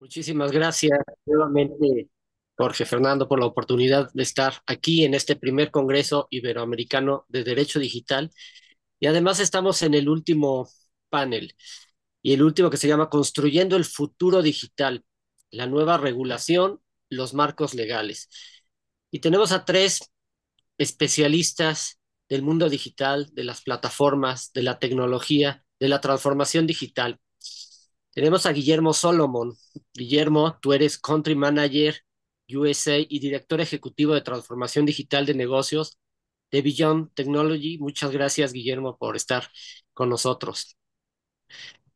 Muchísimas gracias nuevamente, Jorge Fernando, por la oportunidad de estar aquí en este primer Congreso Iberoamericano de Derecho Digital. Y además estamos en el último panel y el último que se llama Construyendo el Futuro Digital, la nueva regulación, los marcos legales. Y tenemos a tres especialistas del mundo digital, de las plataformas, de la tecnología, de la transformación digital. Tenemos a Guillermo Solomon. Guillermo, tú eres Country Manager USA y director ejecutivo de transformación digital de negocios de Beyond Technology. Muchas gracias, Guillermo, por estar con nosotros.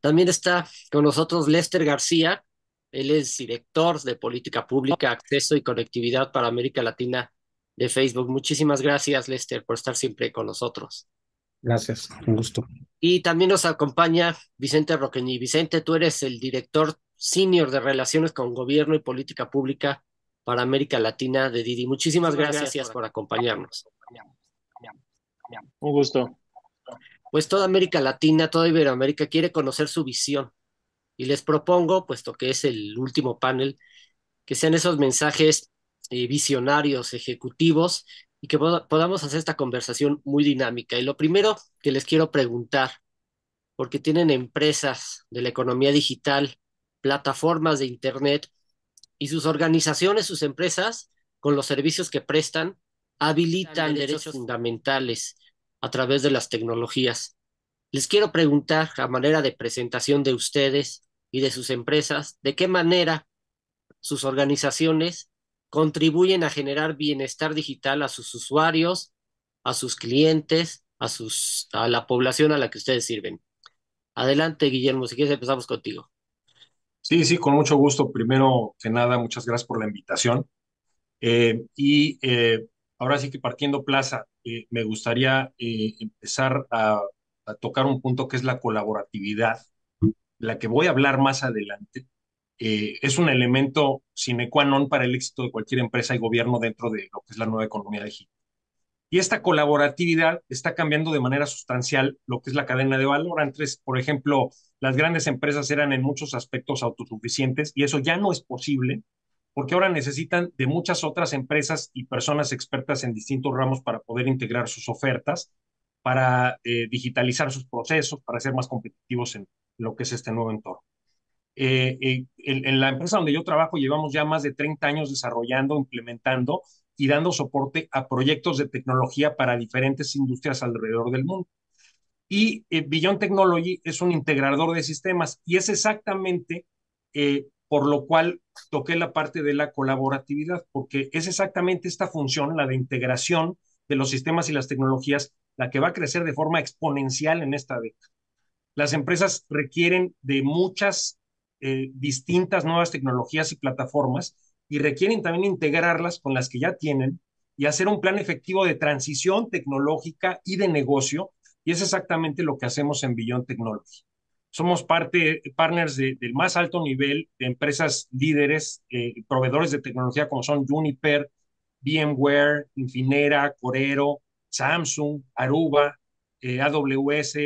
También está con nosotros Lester García. Él es director de política pública, acceso y conectividad para América Latina de Facebook. Muchísimas gracias, Lester, por estar siempre con nosotros. Gracias, un gusto. Y también nos acompaña Vicente Roqueñi. Vicente, tú eres el director senior de Relaciones con Gobierno y Política Pública para América Latina de Didi. Muchísimas, gracias, por, acompañarnos. Un gusto. Pues toda América Latina, toda Iberoamérica quiere conocer su visión. Y les propongo, puesto que es el último panel, que sean esos mensajes eh, visionarios, ejecutivos, y que podamos hacer esta conversación muy dinámica. Y lo primero que les quiero preguntar, porque tienen empresas de la economía digital, plataformas de Internet y sus organizaciones, sus empresas, con los servicios que prestan, habilitan derechos fundamentales a través de las tecnologías. Les quiero preguntar, a manera de presentación de ustedes y de sus empresas, de qué manera sus organizaciones contribuyen a generar bienestar digital a sus usuarios, a sus clientes, a, sus, a la población a la que ustedes sirven. Adelante, Guillermo, si quieres empezamos contigo. Sí, sí, con mucho gusto. Primero que nada, muchas gracias por la invitación. Eh, y eh, ahora sí que partiendo plaza, eh, me gustaría empezar a tocar un punto que es la colaboratividad, la que voy a hablar más adelante, eh, es un elemento sine qua non para el éxito de cualquier empresa y gobierno dentro de lo que es la nueva economía de Egipto. Y esta colaboratividad está cambiando de manera sustancial lo que es la cadena de valor. Antes, por ejemplo, las grandes empresas eran en muchos aspectos autosuficientes y eso ya no es posible porque ahora necesitan de muchas otras empresas y personas expertas en distintos ramos para poder integrar sus ofertas, para eh, digitalizar sus procesos, para ser más competitivos en lo que es este nuevo entorno. Eh, eh, en, la empresa donde yo trabajo llevamos ya más de 30 años desarrollando, implementando y dando soporte a proyectos de tecnología para diferentes industrias alrededor del mundo. Y eh, Billion Technology es un integrador de sistemas y es exactamente por lo cual toqué la parte de la colaboratividad, porque es exactamente esta función, la de integración de los sistemas y las tecnologías, la que va a crecer de forma exponencial en esta década. Las empresas requieren de muchas eh, distintas nuevas tecnologías y plataformas y requieren también integrarlas con las que ya tienen y hacer un plan efectivo de transición tecnológica y de negocio. Y es exactamente lo que hacemos en Billion Technology. Somos parte, partners del más alto nivel de empresas líderes, eh, proveedores de tecnología como son Juniper, VMware, Infinera, Corero, Samsung, Aruba, eh, AWS,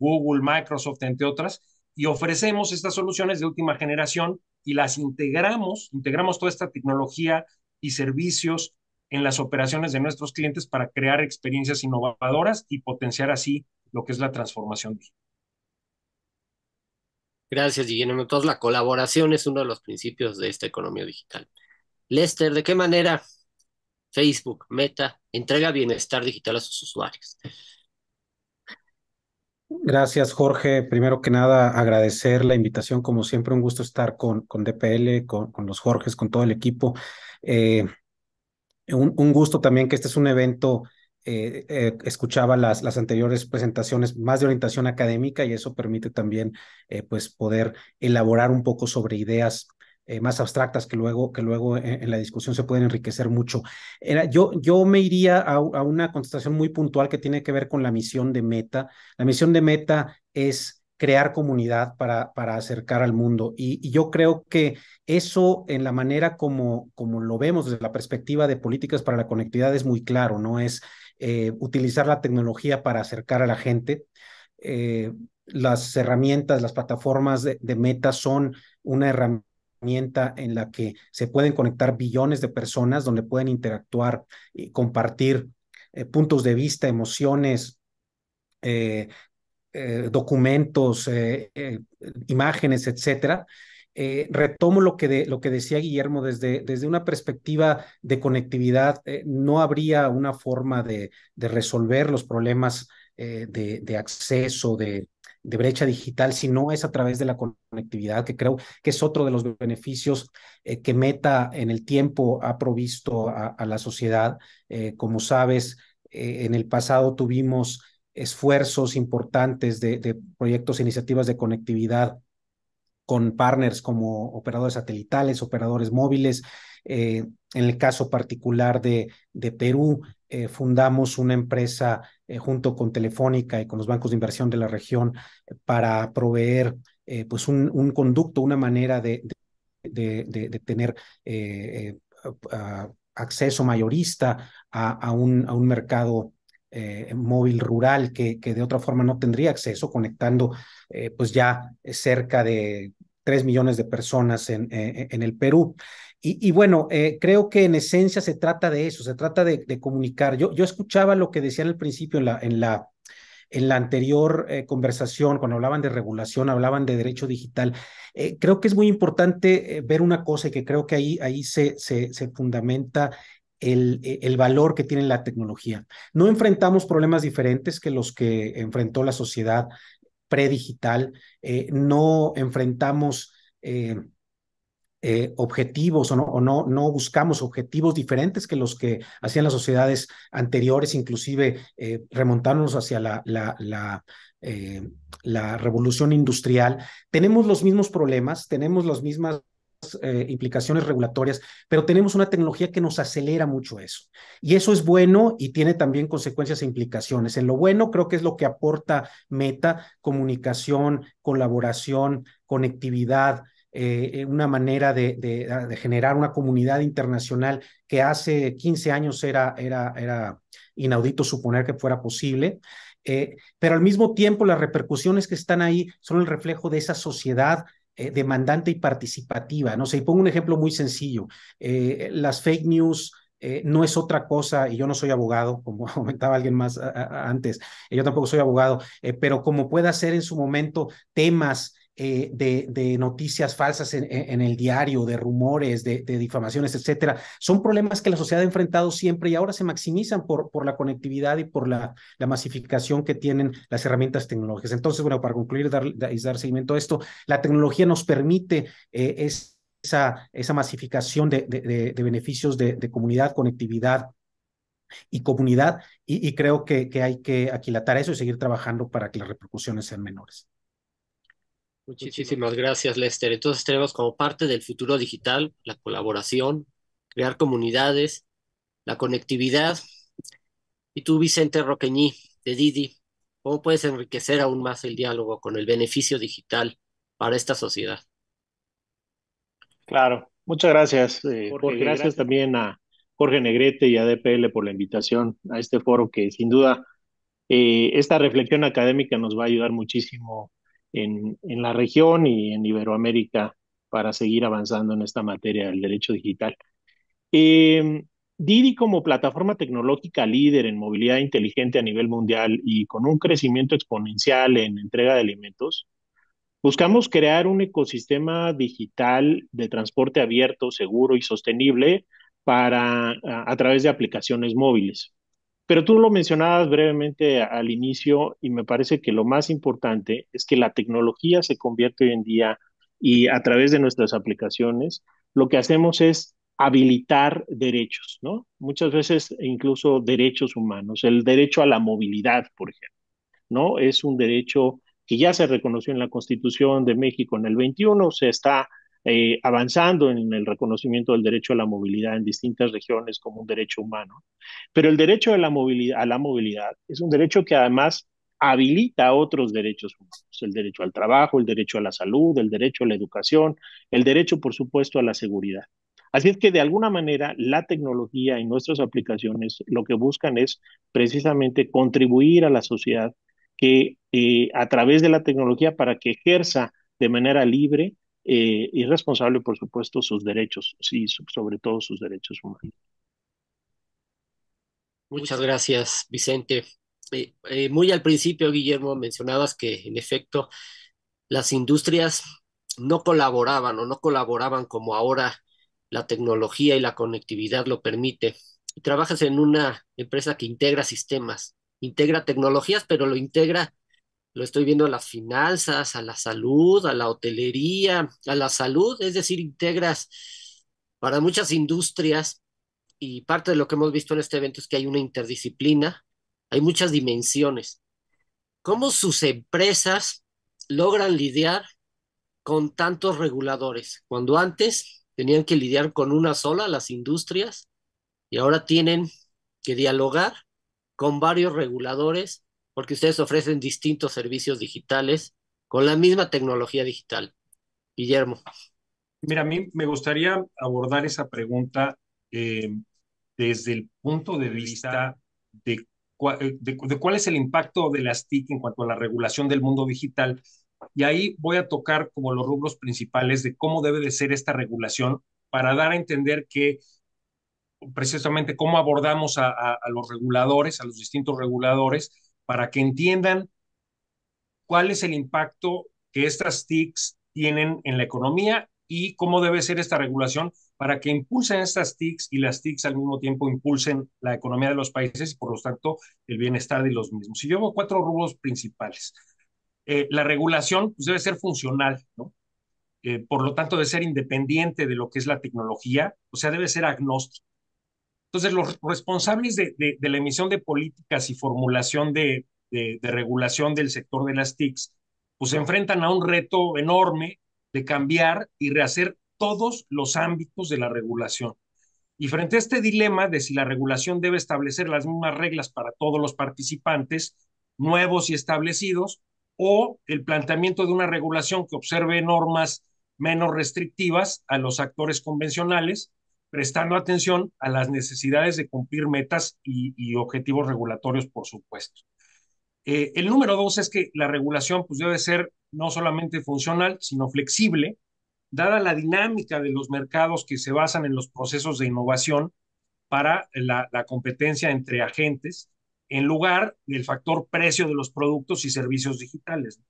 Google, Microsoft, entre otras, y ofrecemos estas soluciones de última generación y las integramos, integramos toda esta tecnología y servicios en las operaciones de nuestros clientes para crear experiencias innovadoras y potenciar así lo que es la transformación digital. Gracias, Guillermo. Entonces, la colaboración es uno de los principios de esta economía digital. Lester, ¿de qué manera Facebook, Meta, entrega bienestar digital a sus usuarios? Gracias, Jorge. Primero que nada, agradecer la invitación. Como siempre, un gusto estar con, con DPL, con, los Jorges, con todo el equipo. Eh, un, gusto también que este es un evento, eh, eh, escuchaba las, las anteriores presentaciones más de orientación académica y eso permite también pues poder elaborar un poco sobre ideas eh, más abstractas que luego, que luego en, la discusión se pueden enriquecer mucho. Era, yo, yo me iría a, una contestación muy puntual que tiene que ver con la misión de Meta. La misión de Meta es crear comunidad para, para acercar al mundo. Y, yo creo que eso en la manera como, como lo vemos desde la perspectiva de políticas para la conectividad es muy claro, ¿no? Es eh, utilizar la tecnología para acercar a la gente. Eh, las herramientas, las plataformas de, Meta son una herramienta en la que se pueden conectar billones de personas, donde pueden interactuar y compartir eh, puntos de vista, emociones, eh, eh, documentos, imágenes, etcétera. retomo lo que, lo que decía Guillermo, desde, desde una perspectiva de conectividad, no habría una forma de, de resolver los problemas de, de, acceso, de, de brecha digital, sino es a través de la conectividad, que creo que es otro de los beneficios eh, que Meta en el tiempo ha provisto a, la sociedad. Eh, como sabes, eh, en el pasado tuvimos esfuerzos importantes de, proyectos e iniciativas de conectividad con partners como operadores satelitales, operadores móviles. en el caso particular de, Perú, fundamos una empresa eh, junto con Telefónica y con los bancos de inversión de la región eh, para proveer eh, pues un, conducto, una manera de, de, tener acceso mayorista a, un, a un mercado móvil rural que, que, de otra forma no tendría acceso, conectando pues ya cerca de 3 millones de personas en, en el Perú. Y, bueno, eh, creo que en esencia se trata de eso, se trata de, comunicar. Yo, escuchaba lo que decían al principio en la, en la, en la anterior eh, conversación, cuando hablaban de regulación, hablaban de derecho digital. Eh, creo que es muy importante ver una cosa y que creo que ahí, ahí se, fundamenta el, valor que tiene la tecnología. No enfrentamos problemas diferentes que los que enfrentó la sociedad predigital, no enfrentamos eh, objetivos o, no, no, buscamos objetivos diferentes que los que hacían las sociedades anteriores, inclusive eh, remontándonos hacia la, la, eh, la, revolución industrial. Tenemos los mismos problemas, tenemos las mismas implicaciones regulatorias, pero tenemos una tecnología que nos acelera mucho eso. Y eso es bueno y tiene también consecuencias e implicaciones. En lo bueno creo que es lo que aporta meta, comunicación, colaboración, conectividad, eh, eh, una manera ah, de, generar una comunidad internacional que hace 15 años era, era, era inaudito suponer que fuera posible. Eh, pero al mismo tiempo las repercusiones que están ahí son el reflejo de esa sociedad demandante y participativa. No sé, y pongo un ejemplo muy sencillo. las fake news no es otra cosa, y yo no soy abogado, como comentaba alguien más antes, yo tampoco soy abogado, pero como pueda ser en su momento temas eh, de, noticias falsas en, el diario, de rumores, de, difamaciones, etcétera. Son problemas que la sociedad ha enfrentado siempre y ahora se maximizan por, por la conectividad y por la, la masificación que tienen las herramientas tecnológicas. Entonces, bueno, para concluir y dar seguimiento a esto, la tecnología nos permite eh, esa, esa masificación de, de beneficios de comunidad, conectividad, y comunidad, y, creo que, que, hay que aquilatar eso y seguir trabajando para que las repercusiones sean menores. Muchísimas gracias, Lester. Entonces tenemos como parte del futuro digital la colaboración, crear comunidades, la conectividad. Y tú, Vicente Roqueñí, de Didi, ¿cómo puedes enriquecer aún más el diálogo con el beneficio digital para esta sociedad? Claro, muchas gracias. Eh, gracias, también a Jorge Negrete y a DPL por la invitación a este foro que sin duda eh, esta reflexión académica nos va a ayudar muchísimo en, la región y en Iberoamérica para seguir avanzando en esta materia del derecho digital. Eh, Didi como plataforma tecnológica líder en movilidad inteligente a nivel mundial y con un crecimiento exponencial en entrega de alimentos, buscamos crear un ecosistema digital de transporte abierto, seguro y sostenible para a través de aplicaciones móviles. Pero tú lo mencionabas brevemente al inicio y me parece que lo más importante es que la tecnología se convierte hoy en día y a través de nuestras aplicaciones, lo que hacemos es habilitar derechos, ¿no? Muchas veces incluso derechos humanos, el derecho a la movilidad, por ejemplo, ¿no? Es un derecho que ya se reconoció en la Constitución de México en el 21, se está eh, avanzando en el reconocimiento del derecho a la movilidad en distintas regiones como un derecho humano. Pero el derecho a la movilidad, es un derecho que además habilita otros derechos humanos, el derecho al trabajo, el derecho a la salud, el derecho a la educación, el derecho, por supuesto, a la seguridad. Así es que de alguna manera la tecnología y nuestras aplicaciones lo que buscan es precisamente contribuir a la sociedad que eh, a través de la tecnología para que ejerza de manera libre eh, y responsable, por supuesto, sus derechos, sí, sobre todo sus derechos humanos. Muchas gracias, Vicente. Eh, eh, muy al principio, Guillermo, mencionabas que en efecto las industrias no colaboraban o no colaboraban como ahora la tecnología y la conectividad lo permite. trabajas en una empresa que integra sistemas, integra tecnologías, pero lo integra lo estoy viendo a las finanzas, a la salud, a la hotelería, a la salud, es decir, integras para muchas industrias y parte de lo que hemos visto en este evento es que hay una interdisciplina, hay muchas dimensiones. ¿Cómo sus empresas logran lidiar con tantos reguladores? Cuando antes tenían que lidiar con una sola, las industrias, y ahora tienen que dialogar con varios reguladores porque ustedes ofrecen distintos servicios digitales con la misma tecnología digital. Guillermo. Mira, a mí me gustaría abordar esa pregunta eh, desde el punto de vista eh, de, cuál es el impacto de las TIC en cuanto a la regulación del mundo digital. Y ahí voy a tocar como los rubros principales de cómo debe de ser esta regulación para dar a entender que precisamente cómo abordamos a los reguladores, a los distintos reguladores, para que entiendan cuál es el impacto que estas TICs tienen en la economía y cómo debe ser esta regulación para que impulsen estas TICs y las TICs al mismo tiempo impulsen la economía de los países y por lo tanto el bienestar de los mismos. Y yo veo cuatro rubros principales. Eh, la regulación pues, debe ser funcional, eh, por lo tanto debe ser independiente de lo que es la tecnología, o sea, debe ser agnóstica. Entonces, los responsables de, la emisión de políticas y formulación de, regulación del sector de las TICs, pues se enfrentan a un reto enorme de cambiar y rehacer todos los ámbitos de la regulación. Y frente a este dilema de si la regulación debe establecer las mismas reglas para todos los participantes, nuevos y establecidos, o el planteamiento de una regulación que observe normas menos restrictivas a los actores convencionales, prestando atención a las necesidades de cumplir metas y, objetivos regulatorios, por supuesto. Eh, el número dos es que la regulación pues, debe ser no solamente funcional, sino flexible, dada la dinámica de los mercados que se basan en los procesos de innovación para la, la competencia entre agentes, en lugar del factor precio de los productos y servicios digitales.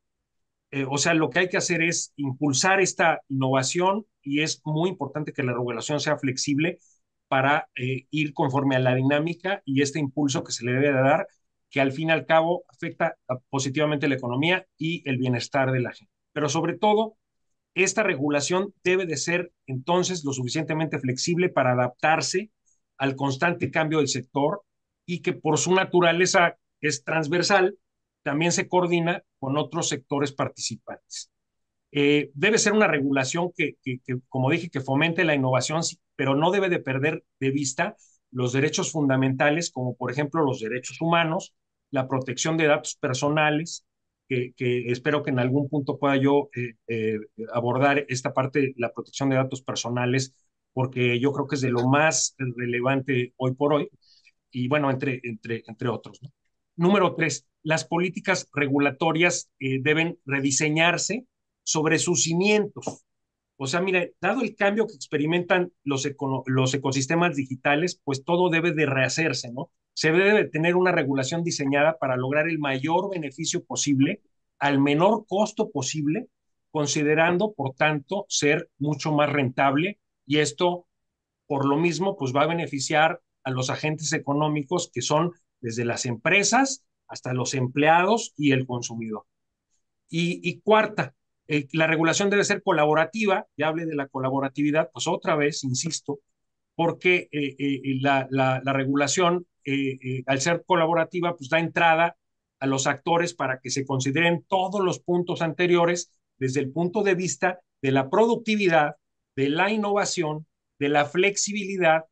Eh, o sea, lo que hay que hacer es impulsar esta innovación y es muy importante que la regulación sea flexible para eh, ir conforme a la dinámica y este impulso que se le debe dar, que al fin y al cabo afecta ah, positivamente la economía y el bienestar de la gente. Pero sobre todo, esta regulación debe de ser entonces lo suficientemente flexible para adaptarse al constante cambio del sector y que por su naturaleza es transversal, también se coordina con otros sectores participantes. Eh, debe ser una regulación que, como dije, que fomente la innovación, pero no debe de perder de vista los derechos fundamentales, como por ejemplo los derechos humanos, la protección de datos personales, que, espero que en algún punto pueda yo eh, eh, abordar esta parte, la protección de datos personales, porque yo creo que es de lo más relevante hoy por hoy, y bueno, entre, entre, entre otros. ¿no? Número tres, las políticas regulatorias eh, deben rediseñarse sobre sus cimientos. O sea, mire, dado el cambio que experimentan los, los ecosistemas digitales, pues todo debe de rehacerse, ¿no? Se debe tener una regulación diseñada para lograr el mayor beneficio posible al menor costo posible, considerando, por tanto, ser mucho más rentable y esto, por lo mismo, pues va a beneficiar a los agentes económicos que son desde las empresas hasta los empleados y el consumidor. Y, cuarta, eh, la regulación debe ser colaborativa, ya hable de la colaboratividad, pues otra vez, insisto, porque eh, eh, la, la, regulación, al ser colaborativa, pues da entrada a los actores para que se consideren todos los puntos anteriores desde el punto de vista de la productividad, de la innovación, de la flexibilidad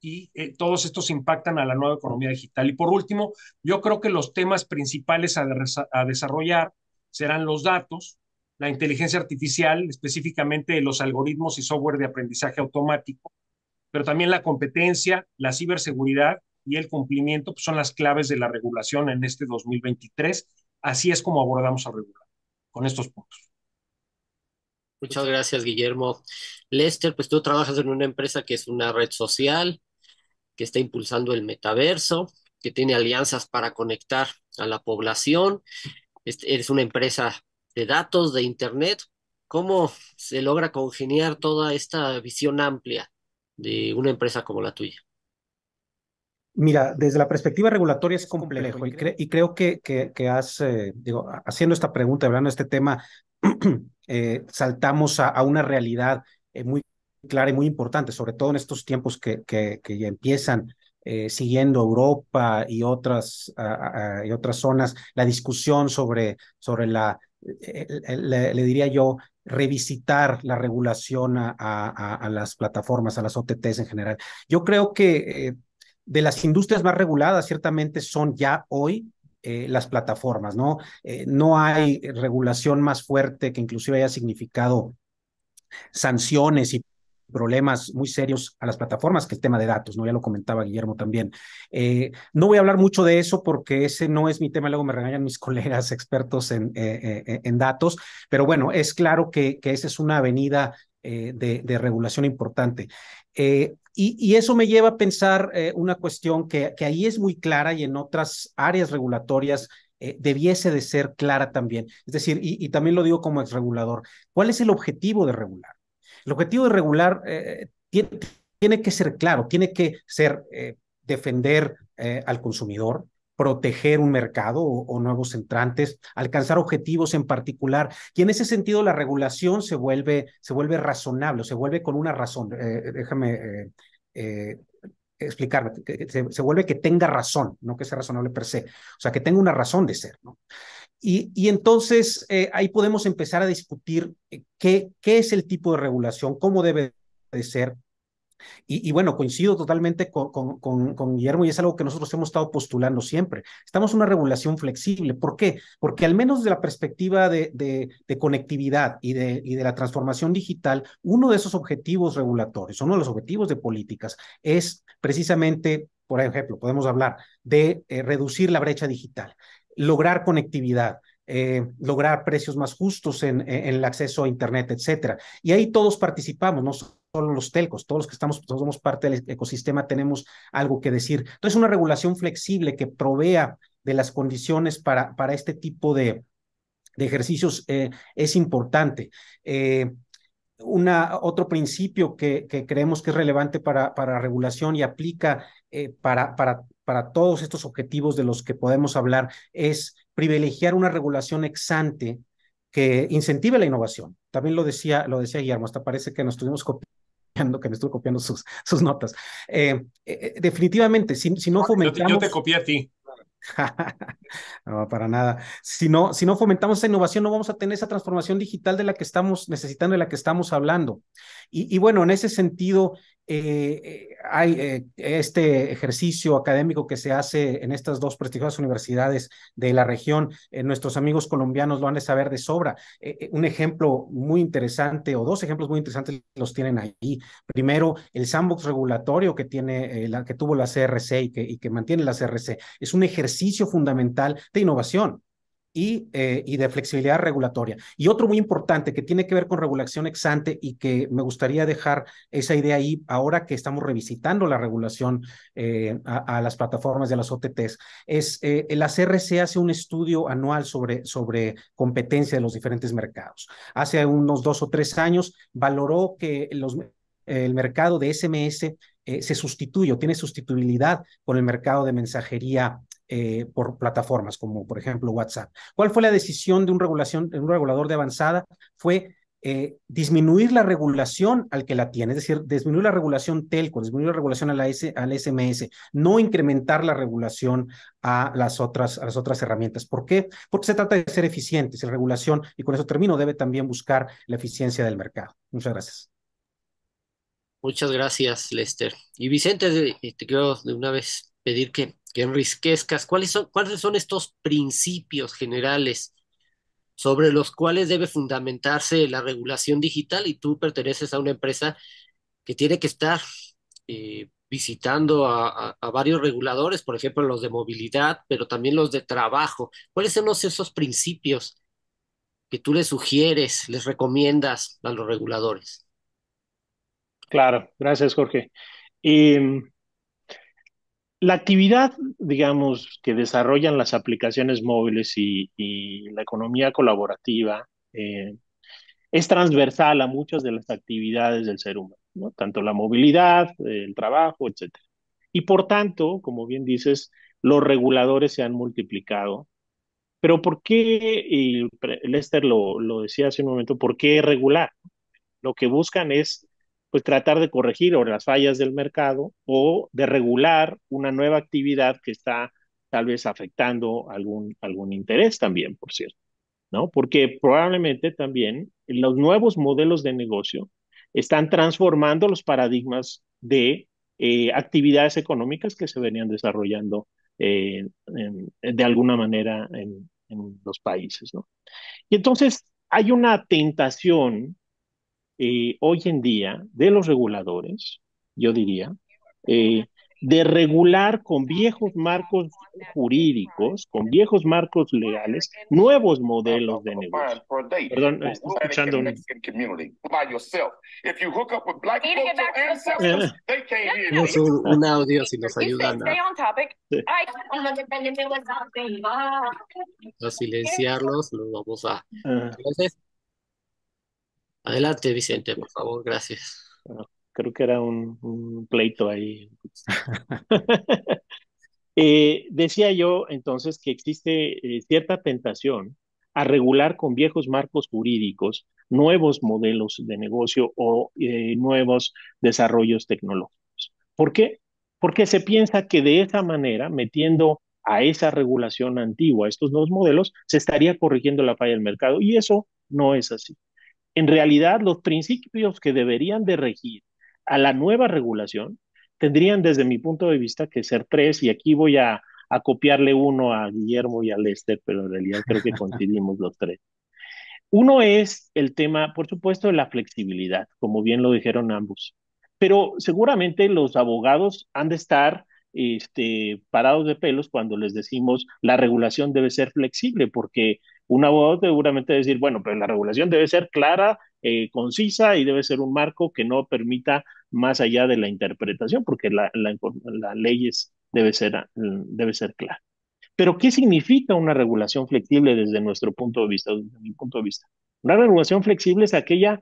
y eh, todos estos impactan a la nueva economía digital. Y por último, yo creo que los temas principales a, desarrollar serán los datos, la inteligencia artificial, específicamente los algoritmos y software de aprendizaje automático, pero también la competencia, la ciberseguridad y el cumplimiento pues, son las claves de la regulación en este 2023. Así es como abordamos a regular con estos puntos. Muchas gracias, Guillermo. Lester, pues tú trabajas en una empresa que es una red social, que está impulsando el metaverso, que tiene alianzas para conectar a la población, este, eres una empresa de datos, de Internet. ¿Cómo se logra congeniar toda esta visión amplia de una empresa como la tuya? Mira, desde la perspectiva regulatoria es complejo y, creo que, has, eh, digo, haciendo esta pregunta, hablando de este tema, eh, saltamos a, una realidad eh, muy clara y muy importante, sobre todo en estos tiempos que, que, ya empiezan eh, siguiendo Europa y otras, y otras zonas, la discusión sobre, sobre la, eh, le, diría yo, revisitar la regulación a, las plataformas, a las OTTs en general. Yo creo que eh, de las industrias más reguladas, ciertamente son ya hoy las plataformas, ¿no? no hay regulación más fuerte que inclusive haya significado sanciones y problemas muy serios a las plataformas que el tema de datos, ¿no? Ya lo comentaba Guillermo también. Eh, no voy a hablar mucho de eso porque ese no es mi tema, luego me regañan mis colegas expertos en, eh, eh, en datos, pero bueno, es claro que, que esa es una avenida de, regulación importante. Y, eso me lleva a pensar una cuestión que, que ahí es muy clara y en otras áreas regulatorias debiese de ser clara también. Es decir, y, y, también lo digo como exregulador, ¿cuál es el objetivo de regular? El objetivo de regular eh, eh, tiene, que ser claro, tiene que ser eh, defender al consumidor, proteger un mercado o, nuevos entrantes, alcanzar objetivos en particular. Y en ese sentido la regulación se vuelve, se vuelve razonable, se vuelve con una razón. déjame explicarme, se, se, vuelve que tenga razón, no que sea razonable per se, o sea, que tenga una razón de ser. ¿no? Y, entonces eh, ahí podemos empezar a discutir eh, qué, qué es el tipo de regulación, cómo debe de ser, y, bueno, coincido totalmente con, con, Guillermo y es algo que nosotros hemos estado postulando siempre. Estamos en una regulación flexible. ¿Por qué? Porque al menos de la perspectiva de, conectividad y de, y de la transformación digital, uno de esos objetivos regulatorios, uno de los objetivos de políticas es precisamente, por ejemplo, podemos hablar de eh, reducir la brecha digital lograr conectividad, eh, lograr precios más justos en, el acceso a Internet, etcétera. Y ahí todos participamos, no solo los telcos, todos los que estamos, todos pues, somos parte del ecosistema, tenemos algo que decir. Entonces, una regulación flexible que provea de las condiciones para, para este tipo de, ejercicios eh, es importante. Eh, una, otro principio que, que, creemos que es relevante para, para regulación y aplica para, para para todos estos objetivos de los que podemos hablar es privilegiar una regulación exante que incentive la innovación. También lo decía, lo decía Guillermo, hasta parece que nos estuvimos copiando, que me estuvimos copiando sus, sus notas. Eh, eh, definitivamente, si, si no fomentamos... Yo te, copié a ti. no, para nada. Si no, si no fomentamos esa innovación, no vamos a tener esa transformación digital de la que estamos necesitando, de la que estamos hablando. Y, y bueno, en ese sentido, eh, hay eh, este ejercicio académico que se hace en estas dos prestigiosas universidades de la región. Eh, nuestros amigos colombianos lo han de saber de sobra. un ejemplo muy interesante o dos ejemplos muy interesantes los tienen ahí. Primero, el sandbox regulatorio que tiene que tuvo la CRC y que, y que mantiene la CRC es un ejercicio fundamental de innovación eh, y, de flexibilidad regulatoria. Y otro muy importante que tiene que ver con regulación ex ante y que me gustaría dejar esa idea ahí ahora que estamos revisitando la regulación eh, a, las plataformas de las OTTs, es eh, la CRC hace un estudio anual sobre, sobre competencia de los diferentes mercados. Hace unos dos o tres años valoró que los, el mercado de SMS eh, se sustituye o tiene sustituibilidad con el mercado de mensajería eh, por plataformas, como por ejemplo WhatsApp. ¿Cuál fue la decisión de un, regulación, un regulador de avanzada? Fue eh, disminuir la regulación al que la tiene, es decir, disminuir la regulación telco, disminuir la regulación al SMS, no incrementar la regulación a las, otras, a las otras herramientas. ¿Por qué? Porque se trata de ser eficientes en regulación y con eso termino, debe también buscar la eficiencia del mercado. Muchas gracias. Muchas gracias, Lester. Y Vicente, te quiero de una vez pedir que que enriquezcas, ¿cuáles son, cuáles son estos principios generales sobre los cuales debe fundamentarse la regulación digital y tú perteneces a una empresa que tiene que estar eh, visitando a, varios reguladores, por ejemplo, los de movilidad, pero también los de trabajo. ¿Cuáles son esos principios que tú les sugieres, les recomiendas a los reguladores? Claro, gracias Jorge. Y la actividad, digamos, que desarrollan las aplicaciones móviles y, la economía colaborativa eh, es transversal a muchas de las actividades del ser humano, tanto la movilidad, el trabajo, etc. Y por tanto, como bien dices, los reguladores se han multiplicado. Pero ¿por qué, y Lester lo, lo decía hace un momento, ¿por qué regular? Lo que buscan es pues tratar de corregir o las fallas del mercado o de regular una nueva actividad que está tal vez afectando algún, algún interés también, por cierto, ¿no? Porque probablemente también los nuevos modelos de negocio están transformando los paradigmas de eh, actividades económicas que se venían desarrollando eh, de alguna manera en, en los países, ¿no? Y entonces hay una tentación eh, hoy en día de los reguladores, yo diría, eh, de regular con viejos marcos jurídicos, con viejos marcos legales, nuevos modelos de negocio. Perdón, estoy escuchando un... un audio si nos ayudan a... silenciarlos, lo vamos a... Entonces, Adelante, Vicente, por favor, gracias. creo que era un, pleito ahí. Eh, decía yo entonces que existe eh, cierta tentación a regular con viejos marcos jurídicos nuevos modelos de negocio o eh, nuevos desarrollos tecnológicos. ¿Por qué? Porque se piensa que de esa manera, metiendo a esa regulación antigua, estos nuevos modelos, se estaría corrigiendo la falla del mercado. Y eso no es así. En realidad, los principios que deberían de regir a la nueva regulación tendrían desde mi punto de vista que ser tres, y aquí voy a, copiarle uno a Guillermo y a Lester, pero en realidad creo que coincidimos los tres. Uno es el tema, por supuesto, de la flexibilidad, como bien lo dijeron ambos, pero seguramente los abogados han de estar este, parados de pelos cuando les decimos la regulación debe ser flexible, porque un abogado seguramente decir, bueno, pero la regulación debe ser clara, eh, concisa y debe ser un marco que no permita más allá de la interpretación, porque la, la, la ley debe, ser, debe ser clara. Pero, ¿qué significa una regulación flexible desde nuestro punto de vista? Desde punto de vista? Una regulación flexible es aquella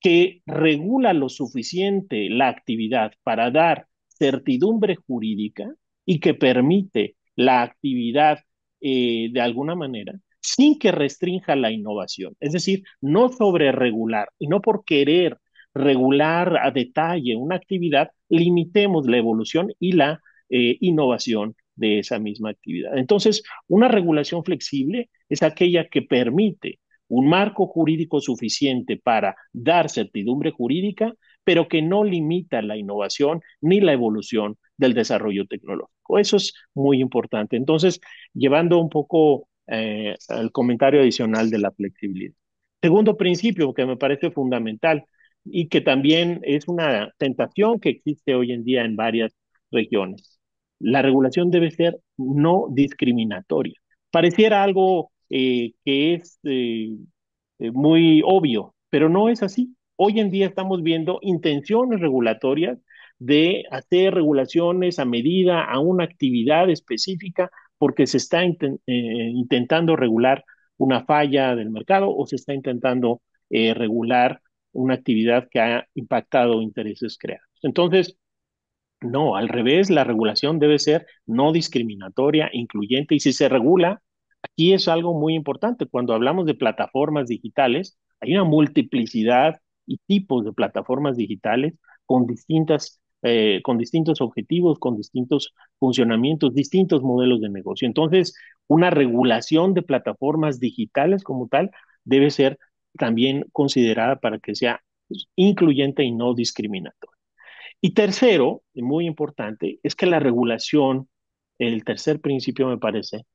que regula lo suficiente la actividad para dar certidumbre jurídica y que permite la actividad eh, de alguna manera sin que restrinja la innovación. Es decir, no sobre regular y no por querer regular a detalle una actividad, limitemos la evolución y la eh, innovación de esa misma actividad. Entonces, una regulación flexible es aquella que permite un marco jurídico suficiente para dar certidumbre jurídica, pero que no limita la innovación ni la evolución del desarrollo tecnológico. Eso es muy importante. Entonces, llevando un poco eh, el comentario adicional de la flexibilidad. Segundo principio que me parece fundamental y que también es una tentación que existe hoy en día en varias regiones. La regulación debe ser no discriminatoria. Pareciera algo eh, que es eh, muy obvio, pero no es así. Hoy en día estamos viendo intenciones regulatorias de hacer regulaciones a medida a una actividad específica porque se está eh, intentando regular una falla del mercado o se está intentando eh, regular una actividad que ha impactado intereses creados. Entonces, no, al revés, la regulación debe ser no discriminatoria, incluyente y si se regula, aquí es algo muy importante. Cuando hablamos de plataformas digitales, hay una multiplicidad y tipos de plataformas digitales con distintas eh, con distintos objetivos, con distintos funcionamientos, distintos modelos de negocio. Entonces, una regulación de plataformas digitales como tal debe ser también considerada para que sea pues, incluyente y no discriminatoria. Y tercero, muy importante, es que la regulación, el tercer principio me parece,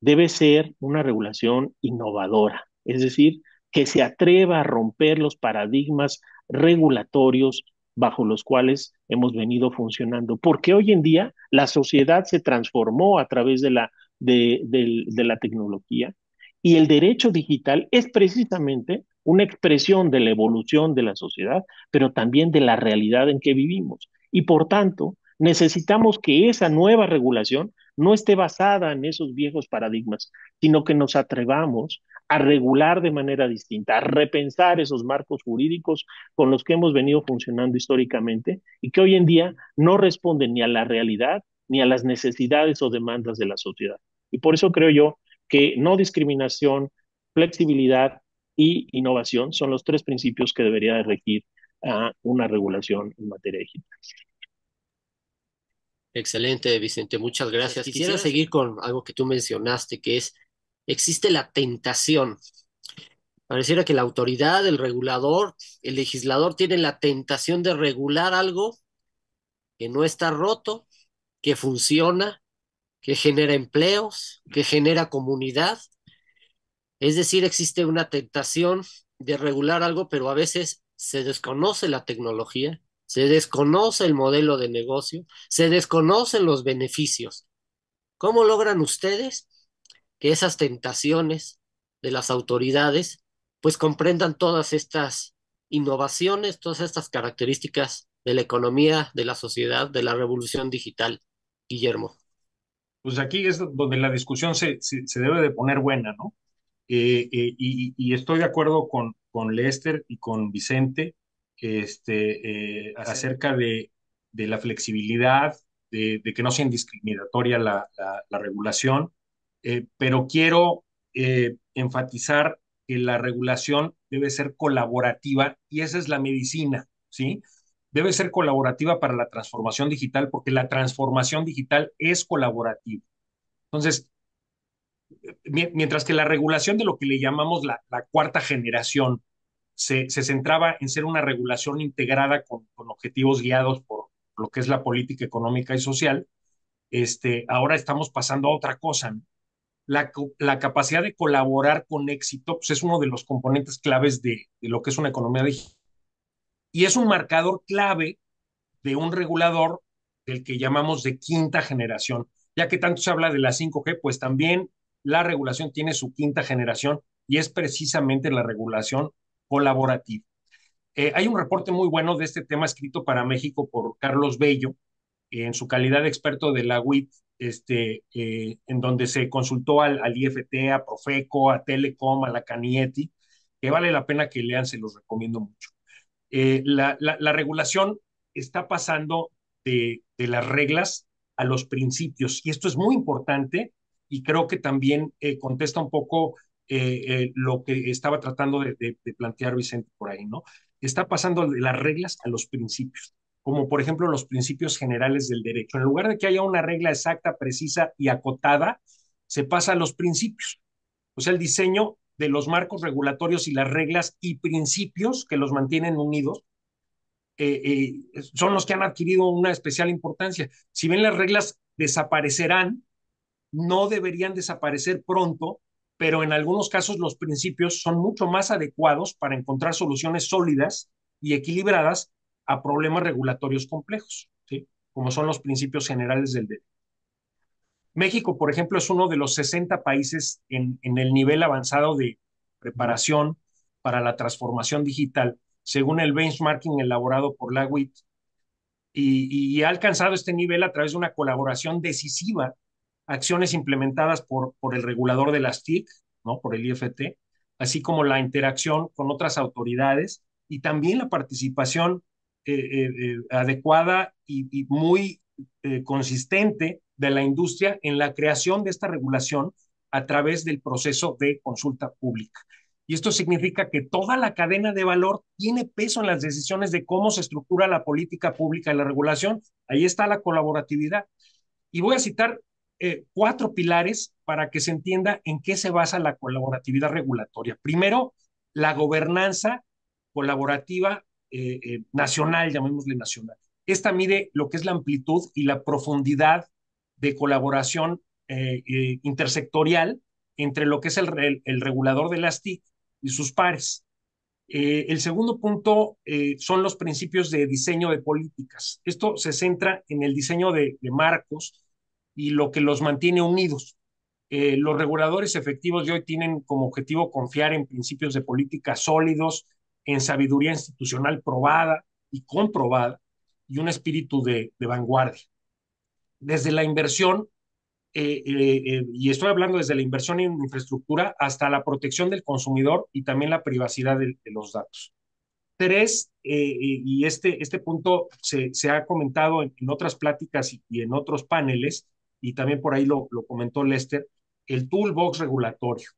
debe ser una regulación innovadora, es decir, que se atreva a romper los paradigmas regulatorios bajo los cuales hemos venido funcionando. Porque hoy en día la sociedad se transformó a través de la, de, la tecnología y el derecho digital es precisamente una expresión de la evolución de la sociedad, pero también de la realidad en que vivimos. Y por tanto, necesitamos que esa nueva regulación no esté basada en esos viejos paradigmas, sino que nos atrevamos a regular de manera distinta, a repensar esos marcos jurídicos con los que hemos venido funcionando históricamente y que hoy en día no responden ni a la realidad ni a las necesidades o demandas de la sociedad. Y por eso creo yo que no discriminación, flexibilidad y innovación son los tres principios que debería regir a ah, una regulación en materia digital. Excelente, Vicente, muchas gracias. Quisiera seguir con algo que tú mencionaste, que es, existe la tentación. Pareciera que la autoridad, el regulador, el legislador tienen la tentación de regular algo que no está roto, que funciona, que genera empleos, que genera comunidad. Es decir, existe una tentación de regular algo, pero a veces se desconoce la tecnología, se desconoce el modelo de negocio, se desconocen los beneficios. ¿Cómo logran ustedes que esas tentaciones de las autoridades pues comprendan todas estas innovaciones, todas estas características de la economía, de la sociedad, de la revolución digital, Guillermo? Pues aquí es donde la discusión se, debe de poner buena, ¿no? Eh, eh, y, estoy de acuerdo con, con Lester y con Vicente este, eh, acerca de, la flexibilidad, de, que no sea indiscriminatoria la, regulación, eh, pero quiero eh, enfatizar que la regulación debe ser colaborativa y esa es la medicina, ¿sí? Debe ser colaborativa para la transformación digital porque la transformación digital es colaborativa. Entonces, mientras que la regulación de lo que le llamamos la, la cuarta generación, se, centraba en ser una regulación integrada con, objetivos guiados por lo que es la política económica y social, este, ahora estamos pasando a otra cosa. La, capacidad de colaborar con éxito pues, es uno de los componentes claves de, lo que es una economía digital. Y es un marcador clave de un regulador del que llamamos de quinta generación. Ya que tanto se habla de la 5G, pues también la regulación tiene su quinta generación y es precisamente la regulación colaborativo. Eh, hay un reporte muy bueno de este tema escrito para México por Carlos Bello, en su calidad de experto de la UIT, este, eh, en donde se consultó al, al, IFT, a Profeco, a Telecom, a la Canieti, que vale la pena que lean, se los recomiendo mucho. Eh, la, regulación está pasando de, las reglas a los principios, y esto es muy importante y creo que también contesta un poco eh, eh, lo que estaba tratando de, plantear Vicente por ahí, ¿no? Está pasando de las reglas a los principios, como por ejemplo los principios generales del derecho. En lugar de que haya una regla exacta, precisa y acotada, se pasa a los principios. O sea, el diseño de los marcos regulatorios y las reglas y principios que los mantienen unidos eh, son los que han adquirido una especial importancia. Si bien las reglas desaparecerán, no deberían desaparecer pronto pero en algunos casos los principios son mucho más adecuados para encontrar soluciones sólidas y equilibradas a problemas regulatorios complejos, como son los principios generales del derecho. México, por ejemplo, es uno de los 60 países en, el nivel avanzado de preparación para la transformación digital, según el benchmarking elaborado por la WIT, y, ha alcanzado este nivel a través de una colaboración decisiva acciones implementadas por, por el regulador de las TIC, ¿no? por el IFT, así como la interacción con otras autoridades y también la participación eh, eh, eh, adecuada y, muy consistente de la industria en la creación de esta regulación a través del proceso de consulta pública. Y esto significa que toda la cadena de valor tiene peso en las decisiones de cómo se estructura la política pública y la regulación. Ahí está la colaboratividad. Y voy a citar eh, cuatro pilares para que se entienda en qué se basa la colaboratividad regulatoria. Primero, la gobernanza colaborativa eh, eh, nacional, llamémosle nacional. Esta mide lo que es la amplitud y la profundidad de colaboración intersectorial entre lo que es el, el, regulador de las TIC y sus pares. el segundo punto son los principios de diseño de políticas. Esto se centra en el diseño de, de marcos y lo que los mantiene unidos. Eh, los reguladores efectivos de hoy tienen como objetivo confiar en principios de política sólidos, en sabiduría institucional probada y comprobada y un espíritu de, vanguardia. Desde la inversión, eh, eh, y estoy hablando desde la inversión en infraestructura hasta la protección del consumidor y también la privacidad de, los datos. Tres, y este, este punto se, se ha comentado en, otras pláticas y en otros paneles, y también por ahí lo, comentó Lester, el toolbox regulatorio.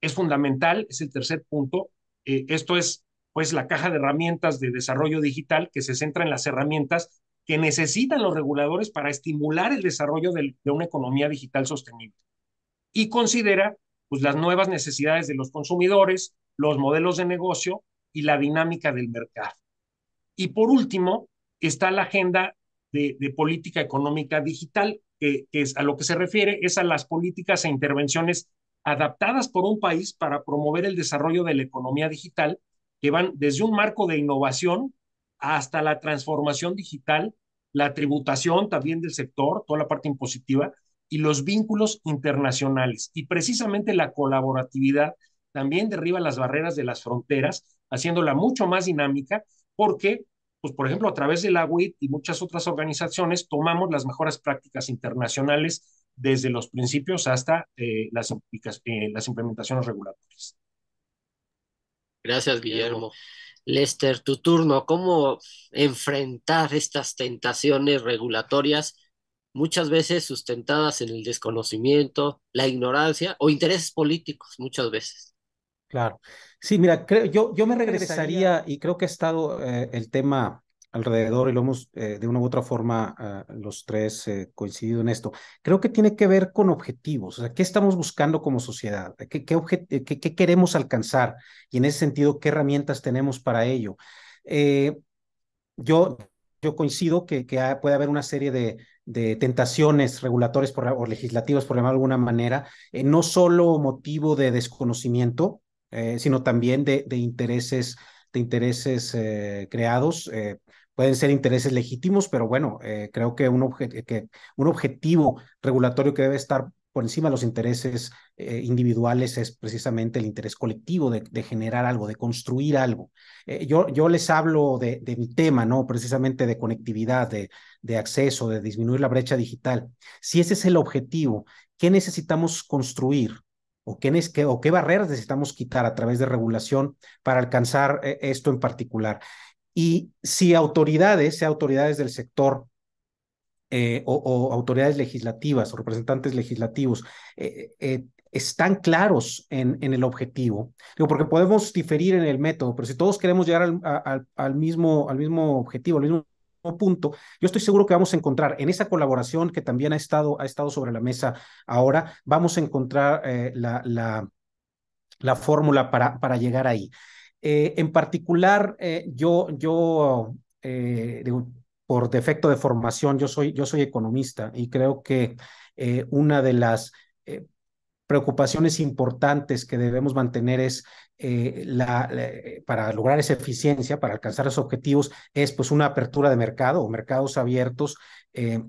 Es fundamental, es el tercer punto. Eh, esto es pues la caja de herramientas de desarrollo digital que se centra en las herramientas que necesitan los reguladores para estimular el desarrollo de, una economía digital sostenible. Y considera pues, las nuevas necesidades de los consumidores, los modelos de negocio y la dinámica del mercado. Y por último, está la agenda de, de política económica digital, que, es a lo que se refiere es a las políticas e intervenciones adaptadas por un país para promover el desarrollo de la economía digital, que van desde un marco de innovación hasta la transformación digital, la tributación también del sector, toda la parte impositiva, y los vínculos internacionales. Y precisamente la colaboratividad también derriba las barreras de las fronteras, haciéndola mucho más dinámica, porque pues por ejemplo, a través de la UIT y muchas otras organizaciones, tomamos las mejores prácticas internacionales desde los principios hasta eh, las, eh, las implementaciones regulatorias. Gracias, Guillermo. Lester, tu turno. ¿Cómo enfrentar estas tentaciones regulatorias, muchas veces sustentadas en el desconocimiento, la ignorancia o intereses políticos, muchas veces? Claro. Sí, mira, creo, yo, yo me regresaría y creo que ha estado eh, el tema alrededor y lo hemos eh, de una u otra forma ah, los tres eh, coincidido en esto. Creo que tiene que ver con objetivos, o sea, qué estamos buscando como sociedad, qué, qué, queremos alcanzar y en ese sentido, qué herramientas tenemos para ello. yo, yo coincido que, que puede haber una serie de, de tentaciones regulatorias por, o legislativas, por alguna manera, no solo motivo de desconocimiento, eh, sino también de, intereses, de intereses eh, creados. Eh, pueden ser intereses legítimos, pero bueno, creo que un, que un objetivo regulatorio que debe estar por encima de los intereses individuales es precisamente el interés colectivo de, generar algo, de construir algo. yo, yo les hablo de, mi tema, ¿no? Precisamente de conectividad, de, de acceso, de disminuir la brecha digital. Si ese es el objetivo, ¿qué necesitamos construir? o qué, barreras necesitamos quitar a través de regulación para alcanzar eh, esto en particular. Y si autoridades, sea autoridades del sector eh, o, autoridades legislativas o representantes legislativos, eh, están claros en, el objetivo, Digo, porque podemos diferir en el método, pero si todos queremos llegar al, al, mismo, al mismo objetivo, al mismo punto, yo estoy seguro que vamos a encontrar en esa colaboración que también ha estado, ha estado sobre la mesa ahora, vamos a encontrar eh, la, la, fórmula para, para llegar ahí. Eh, en particular, eh, yo, yo por defecto de formación, yo soy, yo soy economista y creo que una de las preocupaciones importantes que debemos mantener es eh, la, eh, para lograr esa eficiencia, para alcanzar esos objetivos, es pues una apertura de mercado o mercados abiertos. Eh,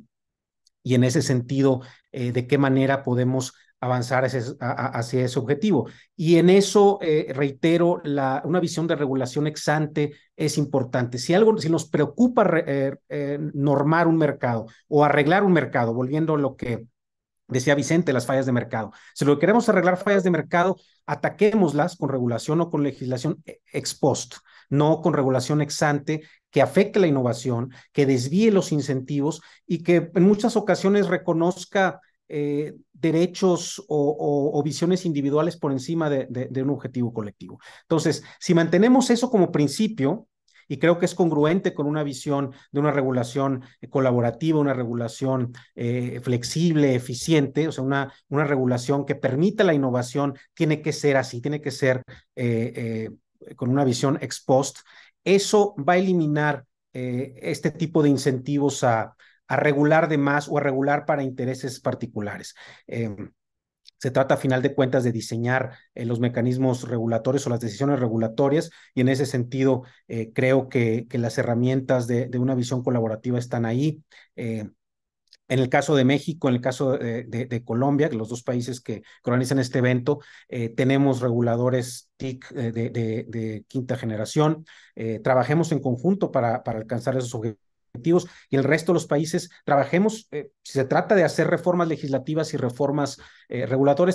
y en ese sentido, de qué manera podemos avanzar hacia, ese objetivo. Y en eso, reitero, la, una visión de regulación ex ante es importante. Si, algo, si nos preocupa normar un mercado o arreglar un mercado, volviendo a lo que Decía Vicente, las fallas de mercado. Si lo que queremos arreglar fallas de mercado, ataquémoslas con regulación o con legislación e, ex post, no con regulación ex ante que afecte la innovación, que desvíe los incentivos y que en muchas ocasiones reconozca eh, derechos o, visiones individuales por encima de un objetivo colectivo. Entonces, si mantenemos eso como principio, y creo que es congruente con una visión de una regulación eh, colaborativa, una regulación eh, flexible, eficiente, o sea, una, una regulación que permita la innovación, tiene que ser así, tiene que ser eh, con una visión ex post. Eso va a eliminar este tipo de incentivos a, regular de más o a regular para intereses particulares. Em, se trata a final de cuentas de diseñar eh, los mecanismos regulatorios o las decisiones regulatorias y en ese sentido eh, creo que, las herramientas de, una visión colaborativa están ahí. Eh, en el caso de México, en el caso de, Colombia, que Colombia, los dos países que organizan este evento, tenemos reguladores TIC de, quinta generación. trabajemos en conjunto para alcanzar esos objetivos y el resto de los países trabajemos, eh, si se trata de hacer reformas legislativas y reformas eh,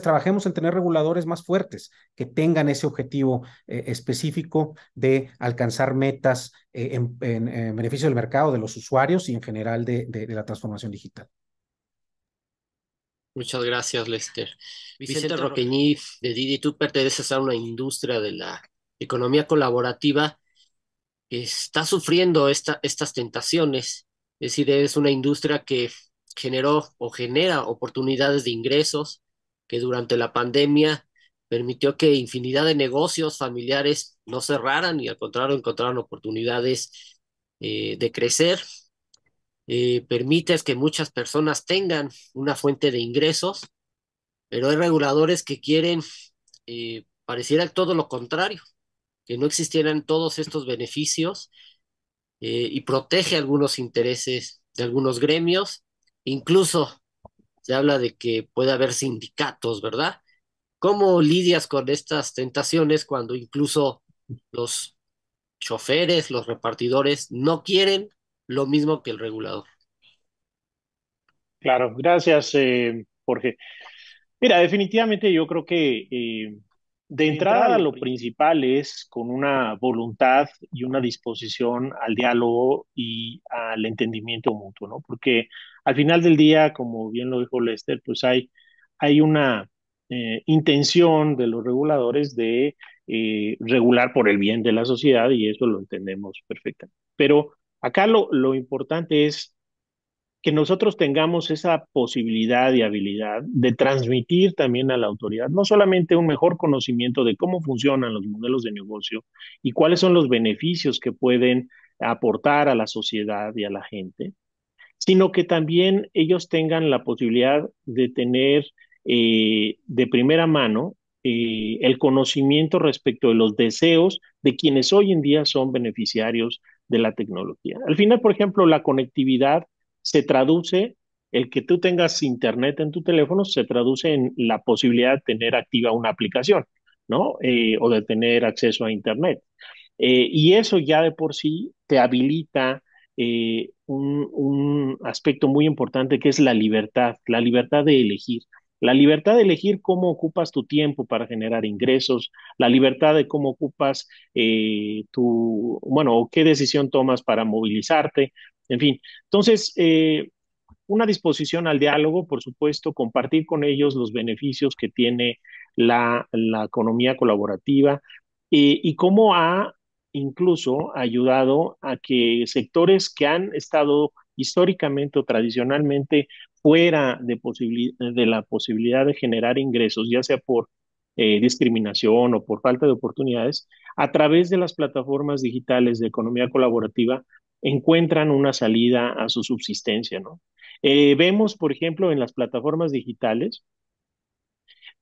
trabajemos en tener reguladores más fuertes que tengan ese objetivo eh, específico de alcanzar metas eh, en, beneficio del mercado, de los usuarios y en general de, la transformación digital. Muchas gracias, Lester. Vicente, Roqueñiz de Didi, tú perteneces a una industria de la economía colaborativa está sufriendo esta, estas tentaciones. Es decir, es una industria que generó o genera oportunidades de ingresos que durante la pandemia permitió que infinidad de negocios familiares no cerraran y al contrario encontraran oportunidades eh, de crecer. Eh, permite que muchas personas tengan una fuente de ingresos, pero hay reguladores que quieren, eh, pareciera todo lo contrario, que no existieran todos estos beneficios eh, y protege algunos intereses de algunos gremios, incluso se habla de que puede haber sindicatos, ¿verdad? ¿Cómo lidias con estas tentaciones cuando incluso los choferes, los repartidores no quieren lo mismo que el regulador? Claro, gracias, eh, Jorge. Mira, definitivamente yo creo que eh, de entrada, lo principal es con una voluntad y una disposición al diálogo y al entendimiento mutuo, ¿no? Porque al final del día, como bien lo dijo Lester, pues hay, hay una eh, intención de los reguladores de eh, regular por el bien de la sociedad y eso lo entendemos perfectamente. Pero acá lo, lo importante es que nosotros tengamos esa posibilidad y habilidad de transmitir también a la autoridad no solamente un mejor conocimiento de cómo funcionan los modelos de negocio y cuáles son los beneficios que pueden aportar a la sociedad y a la gente, sino que también ellos tengan la posibilidad de tener eh, de primera mano eh, el conocimiento respecto de los deseos de quienes hoy en día son beneficiarios de la tecnología. Al final, por ejemplo, la conectividad se traduce, el que tú tengas internet en tu teléfono se traduce en la posibilidad de tener activa una aplicación, ¿no? Eh, o de tener acceso a internet. Eh, y eso ya de por sí te habilita eh, un aspecto muy importante que es la libertad, la libertad de elegir. La libertad de elegir cómo ocupas tu tiempo para generar ingresos, la libertad de cómo ocupas eh, tu, bueno, o qué decisión tomas para movilizarte, en fin. Entonces, eh, una disposición al diálogo, por supuesto, compartir con ellos los beneficios que tiene la, la economía colaborativa y cómo ha incluso ayudado a que sectores que han estado históricamente o tradicionalmente fuera de, de la posibilidad de generar ingresos, ya sea por eh, discriminación o por falta de oportunidades, a través de las plataformas digitales de economía colaborativa encuentran una salida a su subsistencia, eh, vemos, por ejemplo, en las plataformas digitales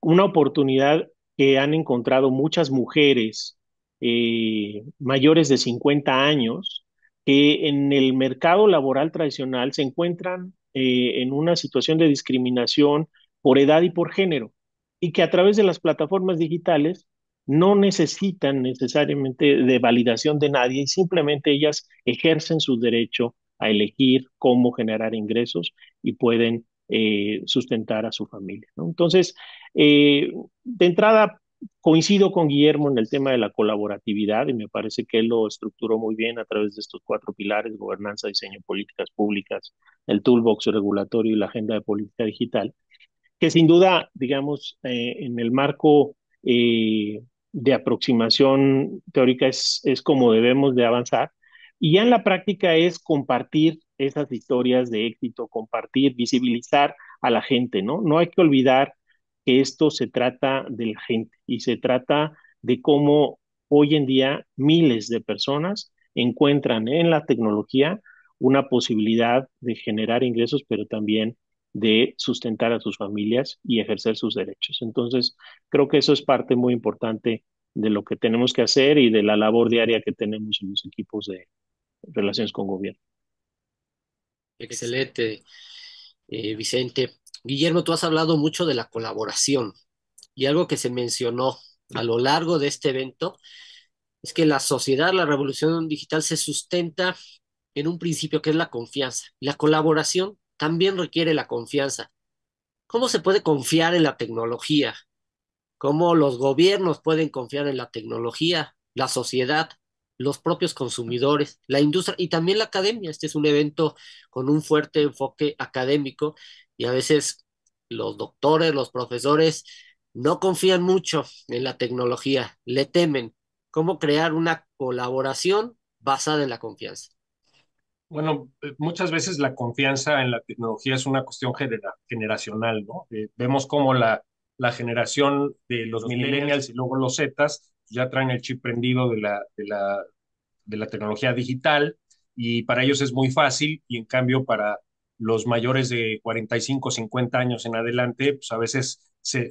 una oportunidad que han encontrado muchas mujeres eh, mayores de 50 años que en el mercado laboral tradicional se encuentran eh, en una situación de discriminación por edad y por género, y que a través de las plataformas digitales no necesitan necesariamente de validación de nadie y simplemente ellas ejercen su derecho a elegir cómo generar ingresos y pueden eh, sustentar a su familia. Entonces, eh, de entrada, coincido con Guillermo en el tema de la colaboratividad y me parece que él lo estructuró muy bien a través de estos cuatro pilares, gobernanza, diseño, políticas públicas, el toolbox regulatorio y la agenda de política digital, que sin duda, digamos, eh, en el marco eh, de aproximación teórica es, es como debemos de avanzar. Y ya en la práctica es compartir esas historias de éxito, compartir, visibilizar a la gente, ¿no? No hay que olvidar que esto se trata de la gente y se trata de cómo hoy en día miles de personas encuentran en la tecnología una posibilidad de generar ingresos, pero también de sustentar a sus familias y ejercer sus derechos. Entonces, creo que eso es parte muy importante de lo que tenemos que hacer y de la labor diaria que tenemos en los equipos de relaciones con gobierno. Excelente, eh, Vicente. Guillermo, tú has hablado mucho de la colaboración y algo que se mencionó a lo largo de este evento es que la sociedad, la revolución digital se sustenta en un principio que es la confianza. La colaboración también requiere la confianza. ¿Cómo se puede confiar en la tecnología? ¿Cómo los gobiernos pueden confiar en la tecnología, la sociedad, los propios consumidores, la industria y también la academia? Este es un evento con un fuerte enfoque académico y a veces los doctores, los profesores no confían mucho en la tecnología, le temen. ¿Cómo crear una colaboración basada en la confianza? Bueno, eh, muchas veces la confianza en la tecnología es una cuestión generacional, ¿no? Eh, vemos cómo la, la generación de los, millennials y luego los zetas ya traen el chip prendido de la, de la, de la tecnología digital y para ellos es muy fácil y en cambio para los mayores de 45, 50 años en adelante, pues a veces se,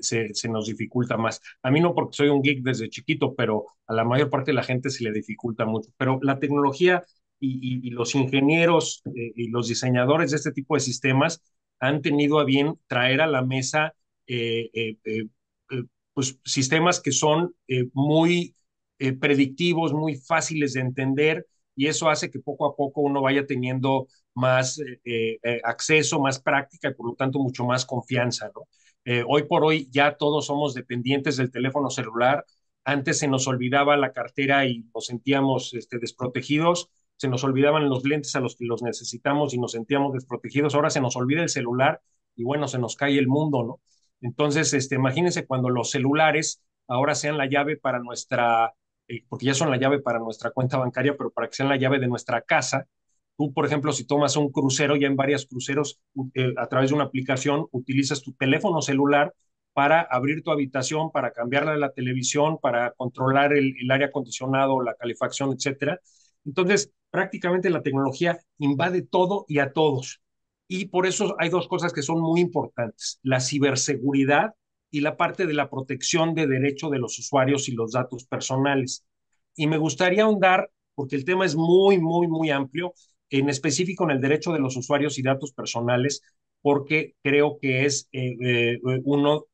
nos dificulta más. A mí no porque soy un geek desde chiquito, pero a la mayor parte de la gente se le dificulta mucho. Pero la tecnología y, los ingenieros eh, y los diseñadores de este tipo de sistemas han tenido a bien traer a la mesa eh, eh, pues, sistemas que son muy predictivos, muy fáciles de entender, y eso hace que poco a poco uno vaya teniendo más eh, eh, eh, acceso, más práctica y por lo tanto mucho más confianza, ¿no? hoy por hoy ya todos somos dependientes del teléfono celular. Antes se nos olvidaba la cartera y nos sentíamos este, desprotegidos, se nos olvidaban los lentes a los que los necesitamos y nos sentíamos desprotegidos. Ahora se nos olvida el celular y bueno, se nos cae el mundo, ¿no? Entonces, este, imagínense cuando los celulares ahora sean la llave para nuestra eh, porque ya son la llave para nuestra cuenta bancaria, pero para que sean la llave de nuestra casa. Tú, por ejemplo, si tomas un crucero, ya en varios cruceros, eh, a través de una aplicación, utilizas tu teléfono celular para abrir tu habitación, para cambiarla de la televisión, para controlar el, el aire acondicionado, la calefacción, etcétera. Entonces, prácticamente la tecnología invade todo y a todos. Y por eso hay dos cosas que son muy importantes. La ciberseguridad, y la parte de la protección de derecho de los usuarios y los datos personales. Y me gustaría ahondar, porque el tema es muy, muy, muy amplio, en específico en el derecho de los usuarios y datos personales, porque creo que es eh, eh, uno,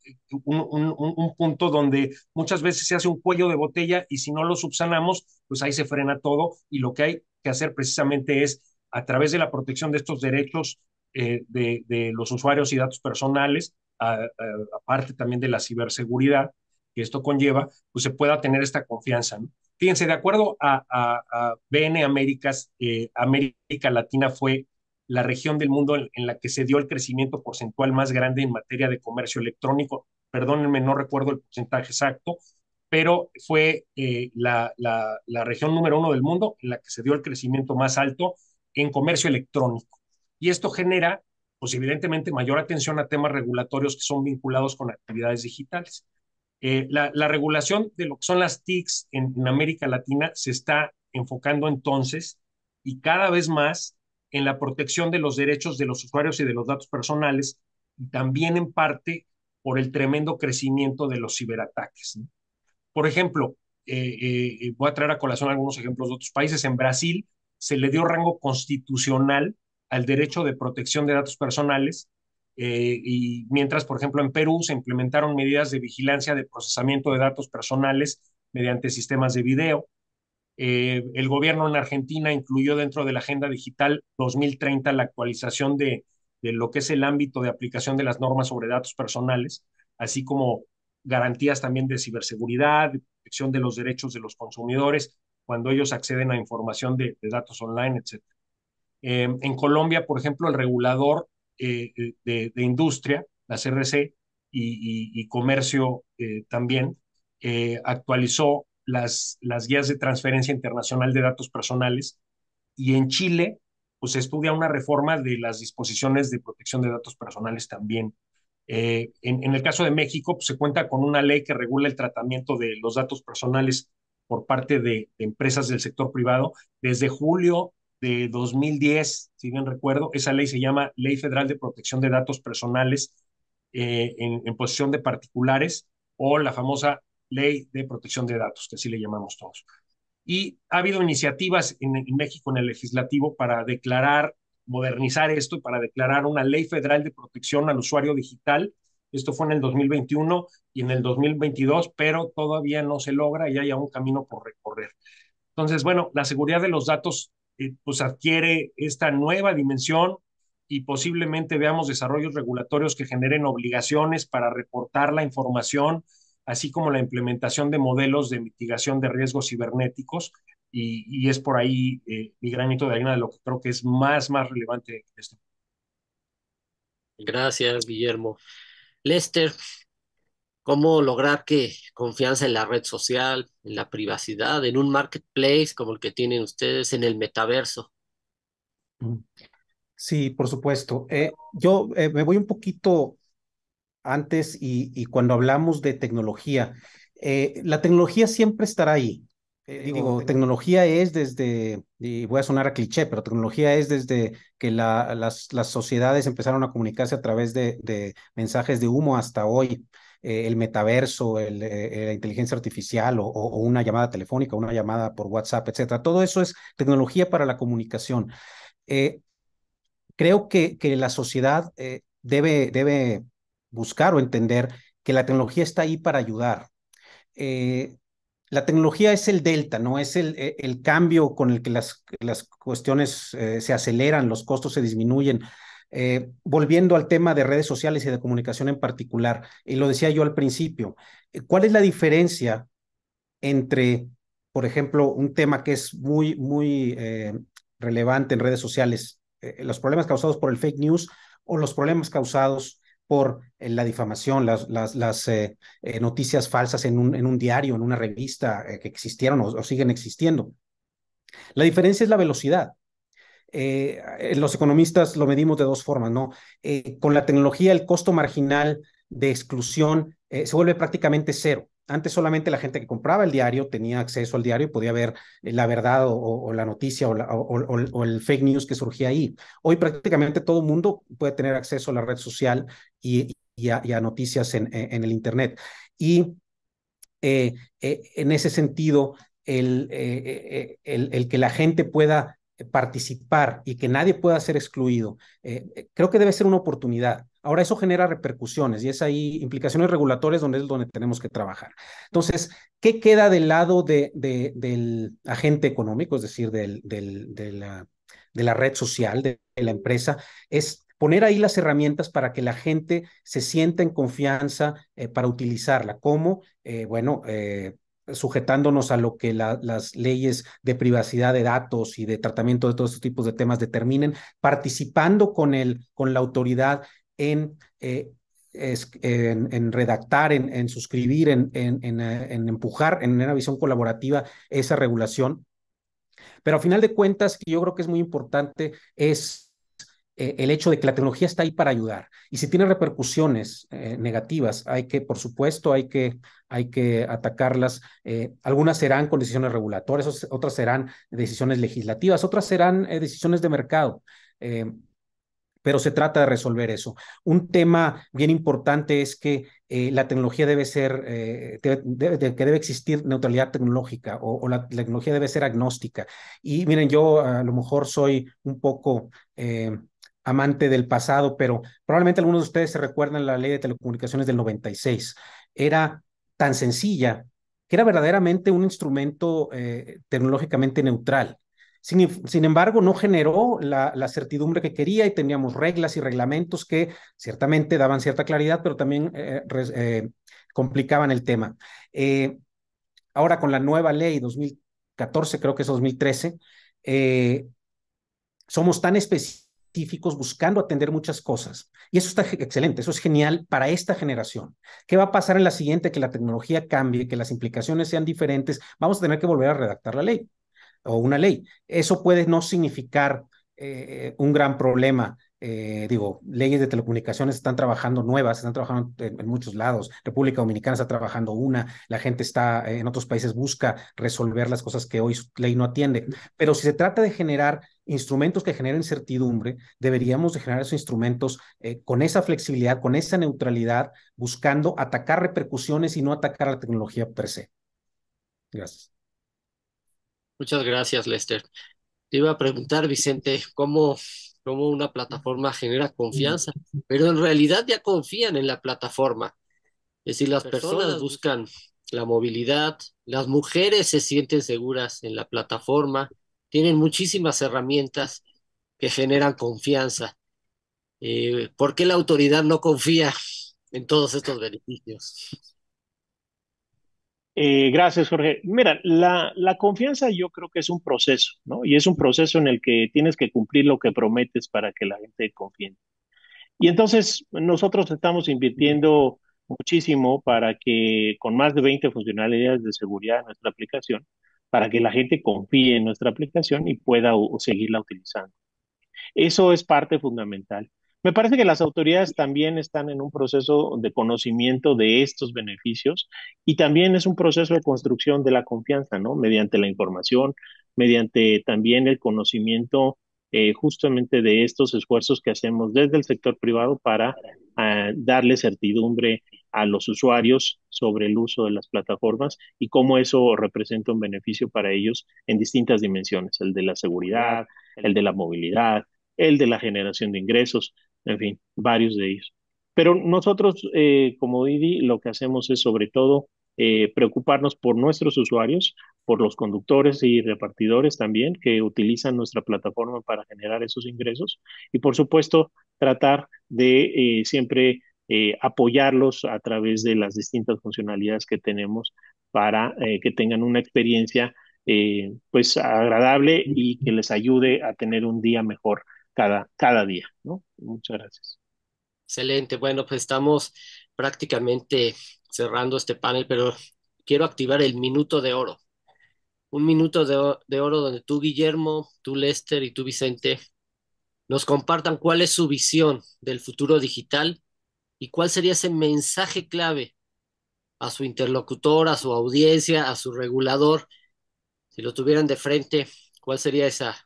un, punto donde muchas veces se hace un cuello de botella y si no lo subsanamos, pues ahí se frena todo y lo que hay que hacer precisamente es a través de la protección de estos derechos eh, de, de los usuarios y datos personales, aparte también de la ciberseguridad que esto conlleva, pues se pueda tener esta confianza. ¿no? Fíjense, de acuerdo a, a, BN Américas, eh, América Latina fue la región del mundo en, la que se dio el crecimiento porcentual más grande en materia de comercio electrónico. Perdónenme, no recuerdo el porcentaje exacto, pero fue eh, la, la región número uno del mundo en la que se dio el crecimiento más alto en comercio electrónico. Y esto genera pues evidentemente mayor atención a temas regulatorios que son vinculados con actividades digitales. Eh, la, regulación de lo que son las TICs en, América Latina se está enfocando entonces y cada vez más en la protección de los derechos de los usuarios y de los datos personales y también en parte por el tremendo crecimiento de los ciberataques. Por ejemplo, eh, eh, voy a traer a colación algunos ejemplos de otros países. En Brasil se le dio rango constitucional al derecho de protección de datos personales. Eh, y mientras, por ejemplo, en Perú se implementaron medidas de vigilancia de procesamiento de datos personales mediante sistemas de video. Eh, el gobierno en Argentina incluyó dentro de la Agenda Digital 2030 la actualización de, de lo que es el ámbito de aplicación de las normas sobre datos personales, así como garantías también de ciberseguridad, protección de los derechos de los consumidores cuando ellos acceden a información de, de datos online, etcétera. Em, en Colombia, por ejemplo, el regulador eh, eh, de, industria, la CRC, y, comercio eh, también, actualizó las, guías de transferencia internacional de datos personales. Y en Chile, pues se estudia una reforma de las disposiciones de protección de datos personales también. en, el caso de México, pues, se cuenta con una ley que regula el tratamiento de los datos personales por parte de, de empresas del sector privado desde julio de 2010, si bien recuerdo, esa ley se llama Ley Federal de Protección de Datos Personales eh, en, posición posesión de particulares o la famosa Ley de Protección de Datos, que así le llamamos todos. Y ha habido iniciativas en, México en el legislativo para declarar, modernizar esto, para declarar una ley federal de protección al usuario digital. Esto fue en el 2021 y en el 2022, pero todavía no se logra y hay aún camino por recorrer. Entonces, bueno, la seguridad de los datos eh, pues adquiere esta nueva dimensión y posiblemente veamos desarrollos regulatorios que generen obligaciones para reportar la información, así como la implementación de modelos de mitigación de riesgos cibernéticos. Y, es por ahí eh, mi granito de arena de lo que creo que es más, más relevante. Gracias, Guillermo. Lester, cómo lograr que confianza en la red social, en la privacidad, en un marketplace como el que tienen ustedes, en el metaverso. Mm. Sí, por supuesto. Eh, yo eh, me voy un poquito antes y, cuando hablamos de tecnología, eh, la tecnología siempre estará ahí. digo, tecnología es desde, y voy a sonar a cliché, pero tecnología es desde que las, sociedades empezaron a comunicarse a través de mensajes de humo hasta hoy. Eh, el metaverso, eh, la inteligencia artificial o, una llamada telefónica, una llamada por WhatsApp, etcétera. Todo eso es tecnología para la comunicación. Eh, creo que, que, la sociedad debe, debe buscar o entender que la tecnología está ahí para ayudar. la tecnología es el delta, ¿no? Es el, e, el cambio con el que las, las cuestiones se aceleran, los costos se disminuyen, eh, volviendo al tema de redes sociales y de comunicación en particular, y lo decía yo al principio, eh, ¿cuál es la diferencia entre, por ejemplo, un tema que es muy, muy eh, relevante en redes sociales, los problemas causados por el fake news o los problemas causados por la difamación, las, noticias falsas en un, diario, en una revista que existieron o siguen existiendo? La diferencia es la velocidad eh, los economistas lo medimos de dos formas, ¿no? Eh, con la tecnología el costo marginal de exclusión eh, se vuelve prácticamente cero. Antes solamente la gente que compraba el diario tenía acceso al diario y podía ver la verdad o, la noticia o, el fake news que surgía ahí. Hoy prácticamente todo el mundo puede tener acceso a la red social y, a, noticias en, el Internet. Y en ese sentido, el que la gente pueda eh, participar y que nadie pueda ser excluido, eh, eh, creo que debe ser una oportunidad. Ahora eso genera repercusiones y es ahí implicaciones regulatorias donde es donde tenemos que trabajar. Entonces, ¿qué queda del lado de, del agente económico, es decir, del, del, de, la, de, la, red social, de, la empresa? Es poner ahí las herramientas para que la gente se sienta en confianza para utilizarla. ¿Cómo? bueno, sujetándonos a lo que las leyes de privacidad de datos y de tratamiento de todos estos tipos de temas determinen, participando con, el, con la autoridad en, eh, en, redactar, en, en suscribir, en, eh, en, empujar en una visión colaborativa esa regulación. Pero a final de cuentas, yo creo que es muy importante, es eh, el hecho de que la tecnología está ahí para ayudar. Y si tiene repercusiones eh, negativas, hay que, por supuesto, hay que, hay que atacarlas. Eh, algunas serán con decisiones regulatorias, otras serán decisiones legislativas, otras serán decisiones de mercado. pero se trata de resolver eso. Un tema bien importante es que la tecnología debe ser, que debe existir neutralidad tecnológica o, o, la tecnología debe ser agnóstica. Y miren, yo a lo mejor soy un poco amante del pasado, pero probablemente algunos de ustedes se recuerdan la ley de telecomunicaciones del 96. Era tan sencilla que era verdaderamente un instrumento eh, tecnológicamente neutral. Sin, embargo, no generó la, certidumbre que quería y teníamos reglas y reglamentos que ciertamente daban cierta claridad, pero también eh, eh, complicaban el tema. ahora con la nueva ley 2014, creo que es 2013, somos tan específicos buscando atender muchas cosas. Y eso está excelente, eso es genial para esta generación. ¿Qué va a pasar en la siguiente? Que la tecnología cambie, que las implicaciones sean diferentes. Vamos a tener que volver a redactar la ley o una ley. Eso puede no significar eh, un gran problema eh, digo, leyes de telecomunicaciones están trabajando nuevas, están trabajando en, muchos lados. República Dominicana está trabajando una, la gente está eh, en otros países busca resolver las cosas que hoy ley no atiende. Pero si se trata de generar instrumentos que generen certidumbre, deberíamos de generar esos instrumentos eh, con esa flexibilidad, con esa neutralidad, buscando atacar repercusiones y no atacar la tecnología per se. Gracias. Muchas gracias, Lester. Te iba a preguntar, Vicente, ¿cómo cómo una plataforma genera confianza, pero en realidad ya confían en la plataforma. Es decir, las personas buscan la movilidad, las mujeres se sienten seguras en la plataforma, tienen muchísimas herramientas que generan confianza. Eh, ¿Por qué la autoridad no confía en todos estos beneficios? Eh, gracias, Jorge. Mira, la, confianza yo creo que es un proceso, ¿no? Y es un proceso en el que tienes que cumplir lo que prometes para que la gente confíe. Y entonces nosotros estamos invirtiendo muchísimo para que con más de 20 funcionalidades de seguridad en nuestra aplicación, para que la gente confíe en nuestra aplicación y pueda seguirla utilizando. Eso es parte fundamental. Me parece que las autoridades también están en un proceso de conocimiento de estos beneficios y también es un proceso de construcción de la confianza, ¿no? Mediante la información, mediante también el conocimiento eh, justamente de estos esfuerzos que hacemos desde el sector privado para ah, darle certidumbre a los usuarios sobre el uso de las plataformas y cómo eso representa un beneficio para ellos en distintas dimensiones, el de la seguridad, el de la movilidad, el de la generación de ingresos en fin, varios de ellos. Pero nosotros eh, como Didi lo que hacemos es sobre todo eh, preocuparnos por nuestros usuarios, por los conductores y repartidores también que utilizan nuestra plataforma para generar esos ingresos y por supuesto tratar de eh, siempre apoyarlos a través de las distintas funcionalidades que tenemos para que tengan una experiencia pues agradable y que les ayude a tener un día mejor cada, día, ¿no? Muchas gracias. Excelente, bueno, pues estamos prácticamente cerrando este panel, pero quiero activar el minuto de oro. Un minuto de, de oro donde tú, Guillermo, tú, Lester y tú, Vicente, nos compartan cuál es su visión del futuro digital y cuál sería ese mensaje clave a su interlocutor, a su audiencia, a su regulador. Si lo tuvieran de frente, ¿cuál sería esa,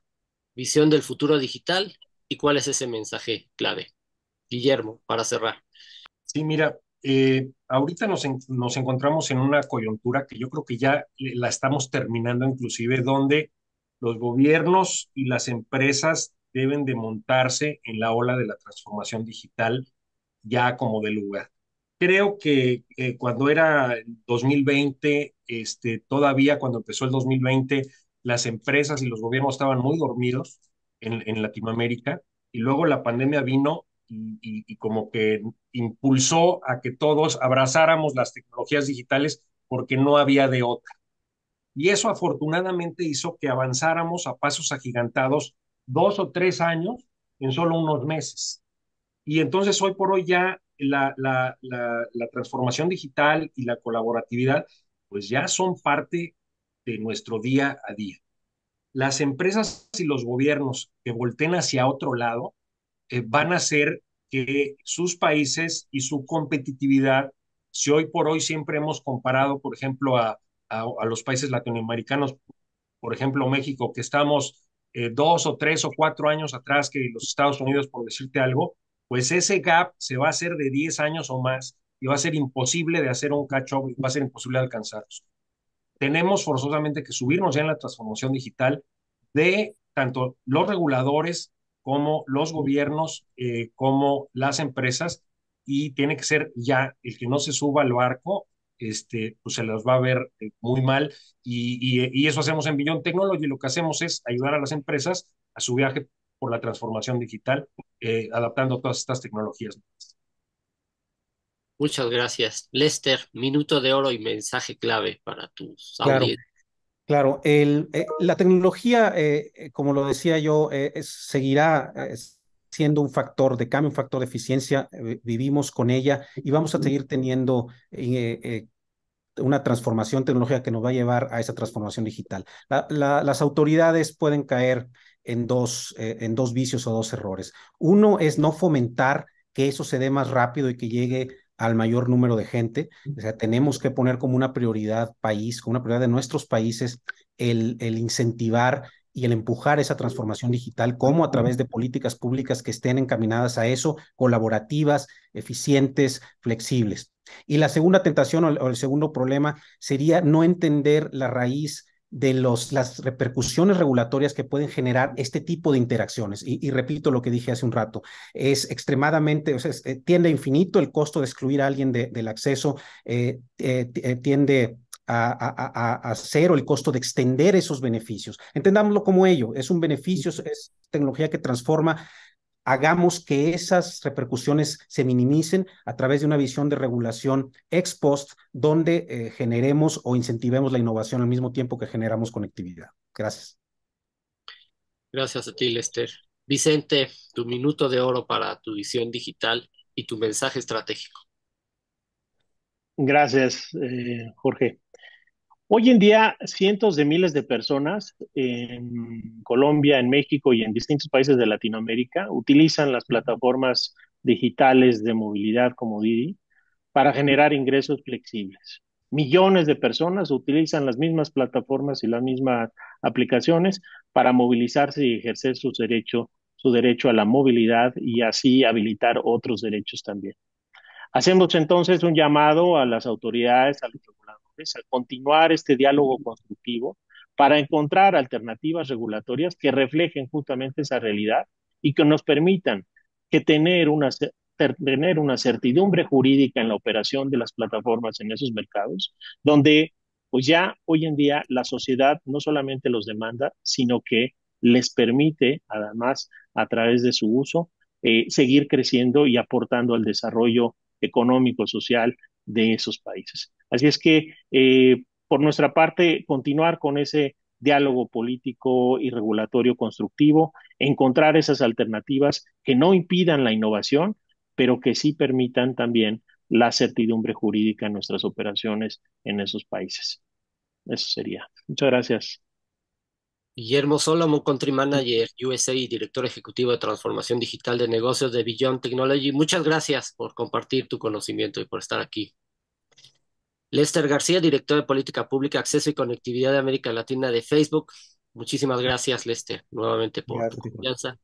visión del futuro digital y cuál es ese mensaje clave. Guillermo, para cerrar. Sí, mira, eh, ahorita nos, encontramos en una coyuntura que yo creo que ya eh, la estamos terminando inclusive, donde los gobiernos y las empresas deben de montarse en la ola de la transformación digital ya como de lugar. Creo que eh, cuando era 2020, este, todavía cuando empezó el 2020, las empresas y los gobiernos estaban muy dormidos en, Latinoamérica y luego la pandemia vino y, como que impulsó a que todos abrazáramos las tecnologías digitales porque no había de otra. Y eso afortunadamente hizo que avanzáramos a pasos agigantados dos o tres años en solo unos meses. Y entonces hoy por hoy ya la, la, la transformación digital y la colaboratividad pues ya son parte nuestro día a día. Las empresas y los gobiernos que volteen hacia otro lado eh, van a hacer que sus países y su competitividad, si hoy por hoy siempre hemos comparado, por ejemplo, a, los países latinoamericanos, por ejemplo, México, que estamos eh, dos o tres o cuatro años atrás que los Estados Unidos, por decirte algo, pues ese gap se va a hacer de diez años o más y va a ser imposible de hacer un catch-up, va a ser imposible alcanzarlos tenemos forzosamente que subirnos ya en la transformación digital de tanto los reguladores como los gobiernos, eh, como las empresas, y tiene que ser ya el que no se suba al barco, este, pues se los va a ver eh, muy mal, y, eso hacemos en Billion Technology, lo que hacemos es ayudar a las empresas a su viaje por la transformación digital, eh, adaptando todas estas tecnologías. Muchas gracias. Lester, minuto de oro y mensaje clave para tus claro, Claro, el, eh, la tecnología, eh, eh, como lo decía yo, seguirá siendo un factor de cambio, un factor de eficiencia. vivimos con ella y vamos a seguir teniendo una transformación tecnológica que nos va a llevar a esa transformación digital. las autoridades pueden caer en dos, en dos vicios o dos errores. Uno es no fomentar que eso se dé más rápido y que llegue al mayor número de gente. O sea, tenemos que poner como una prioridad país, como una prioridad de nuestros países, el, el incentivar y el empujar esa transformación digital, como a través de políticas públicas que estén encaminadas a eso, colaborativas, eficientes, flexibles. Y la segunda tentación o el, o el segundo problema sería no entender la raíz de los, las repercusiones regulatorias que pueden generar este tipo de interacciones. Y, repito lo que dije hace un rato, es extremadamente, o sea, eh, tiende a infinito el costo de excluir a alguien del acceso, eh, eh, tiende a, a, a, cero el costo de extender esos beneficios. Entendámoslo como ello, es un beneficio, es tecnología que transforma hagamos que esas repercusiones se minimicen a través de una visión de regulación ex post, donde eh, generemos o incentivemos la innovación al mismo tiempo que generamos conectividad. Gracias. Gracias a ti, Lester. Vicente, tu minuto de oro para tu visión digital y tu mensaje estratégico. Gracias, eh, Jorge. Hoy en día, cientos de miles de personas en Colombia, en México y en distintos países de Latinoamérica utilizan las plataformas digitales de movilidad como Didi para generar ingresos flexibles. Millones de personas utilizan las mismas plataformas y las mismas aplicaciones para movilizarse y ejercer su derecho, su derecho a la movilidad y así habilitar otros derechos también. Hacemos entonces un llamado a las autoridades, a los al a continuar este diálogo constructivo para encontrar alternativas regulatorias que reflejen justamente esa realidad y que nos permitan tener una, tener una certidumbre jurídica en la operación de las plataformas en esos mercados, donde pues, ya hoy en día la sociedad no solamente los demanda, sino que les permite, además, a través de su uso, eh, seguir creciendo y aportando al desarrollo económico, social de esos países. Así es que, eh, por nuestra parte, continuar con ese diálogo político y regulatorio constructivo, encontrar esas alternativas que no impidan la innovación, pero que sí permitan también la certidumbre jurídica en nuestras operaciones en esos países. Eso sería. Muchas gracias. Guillermo Solomon, Country Manager USA y Director Ejecutivo de Transformación Digital de Negocios de Beyond Technology. Muchas gracias por compartir tu conocimiento y por estar aquí. Lester García, Director de Política Pública, Acceso y Conectividad de América Latina de Facebook. Muchísimas gracias, Lester, nuevamente por tu confianza.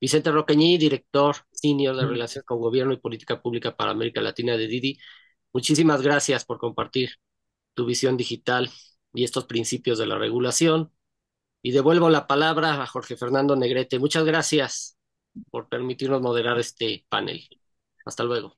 Vicente Roqueñi, Director Senior de Relación con Gobierno y Política Pública para América Latina de Didi. Muchísimas gracias por compartir tu visión digital y estos principios de la regulación. Y devuelvo la palabra a Jorge Fernando Negrete. Muchas gracias por permitirnos moderar este panel. Hasta luego.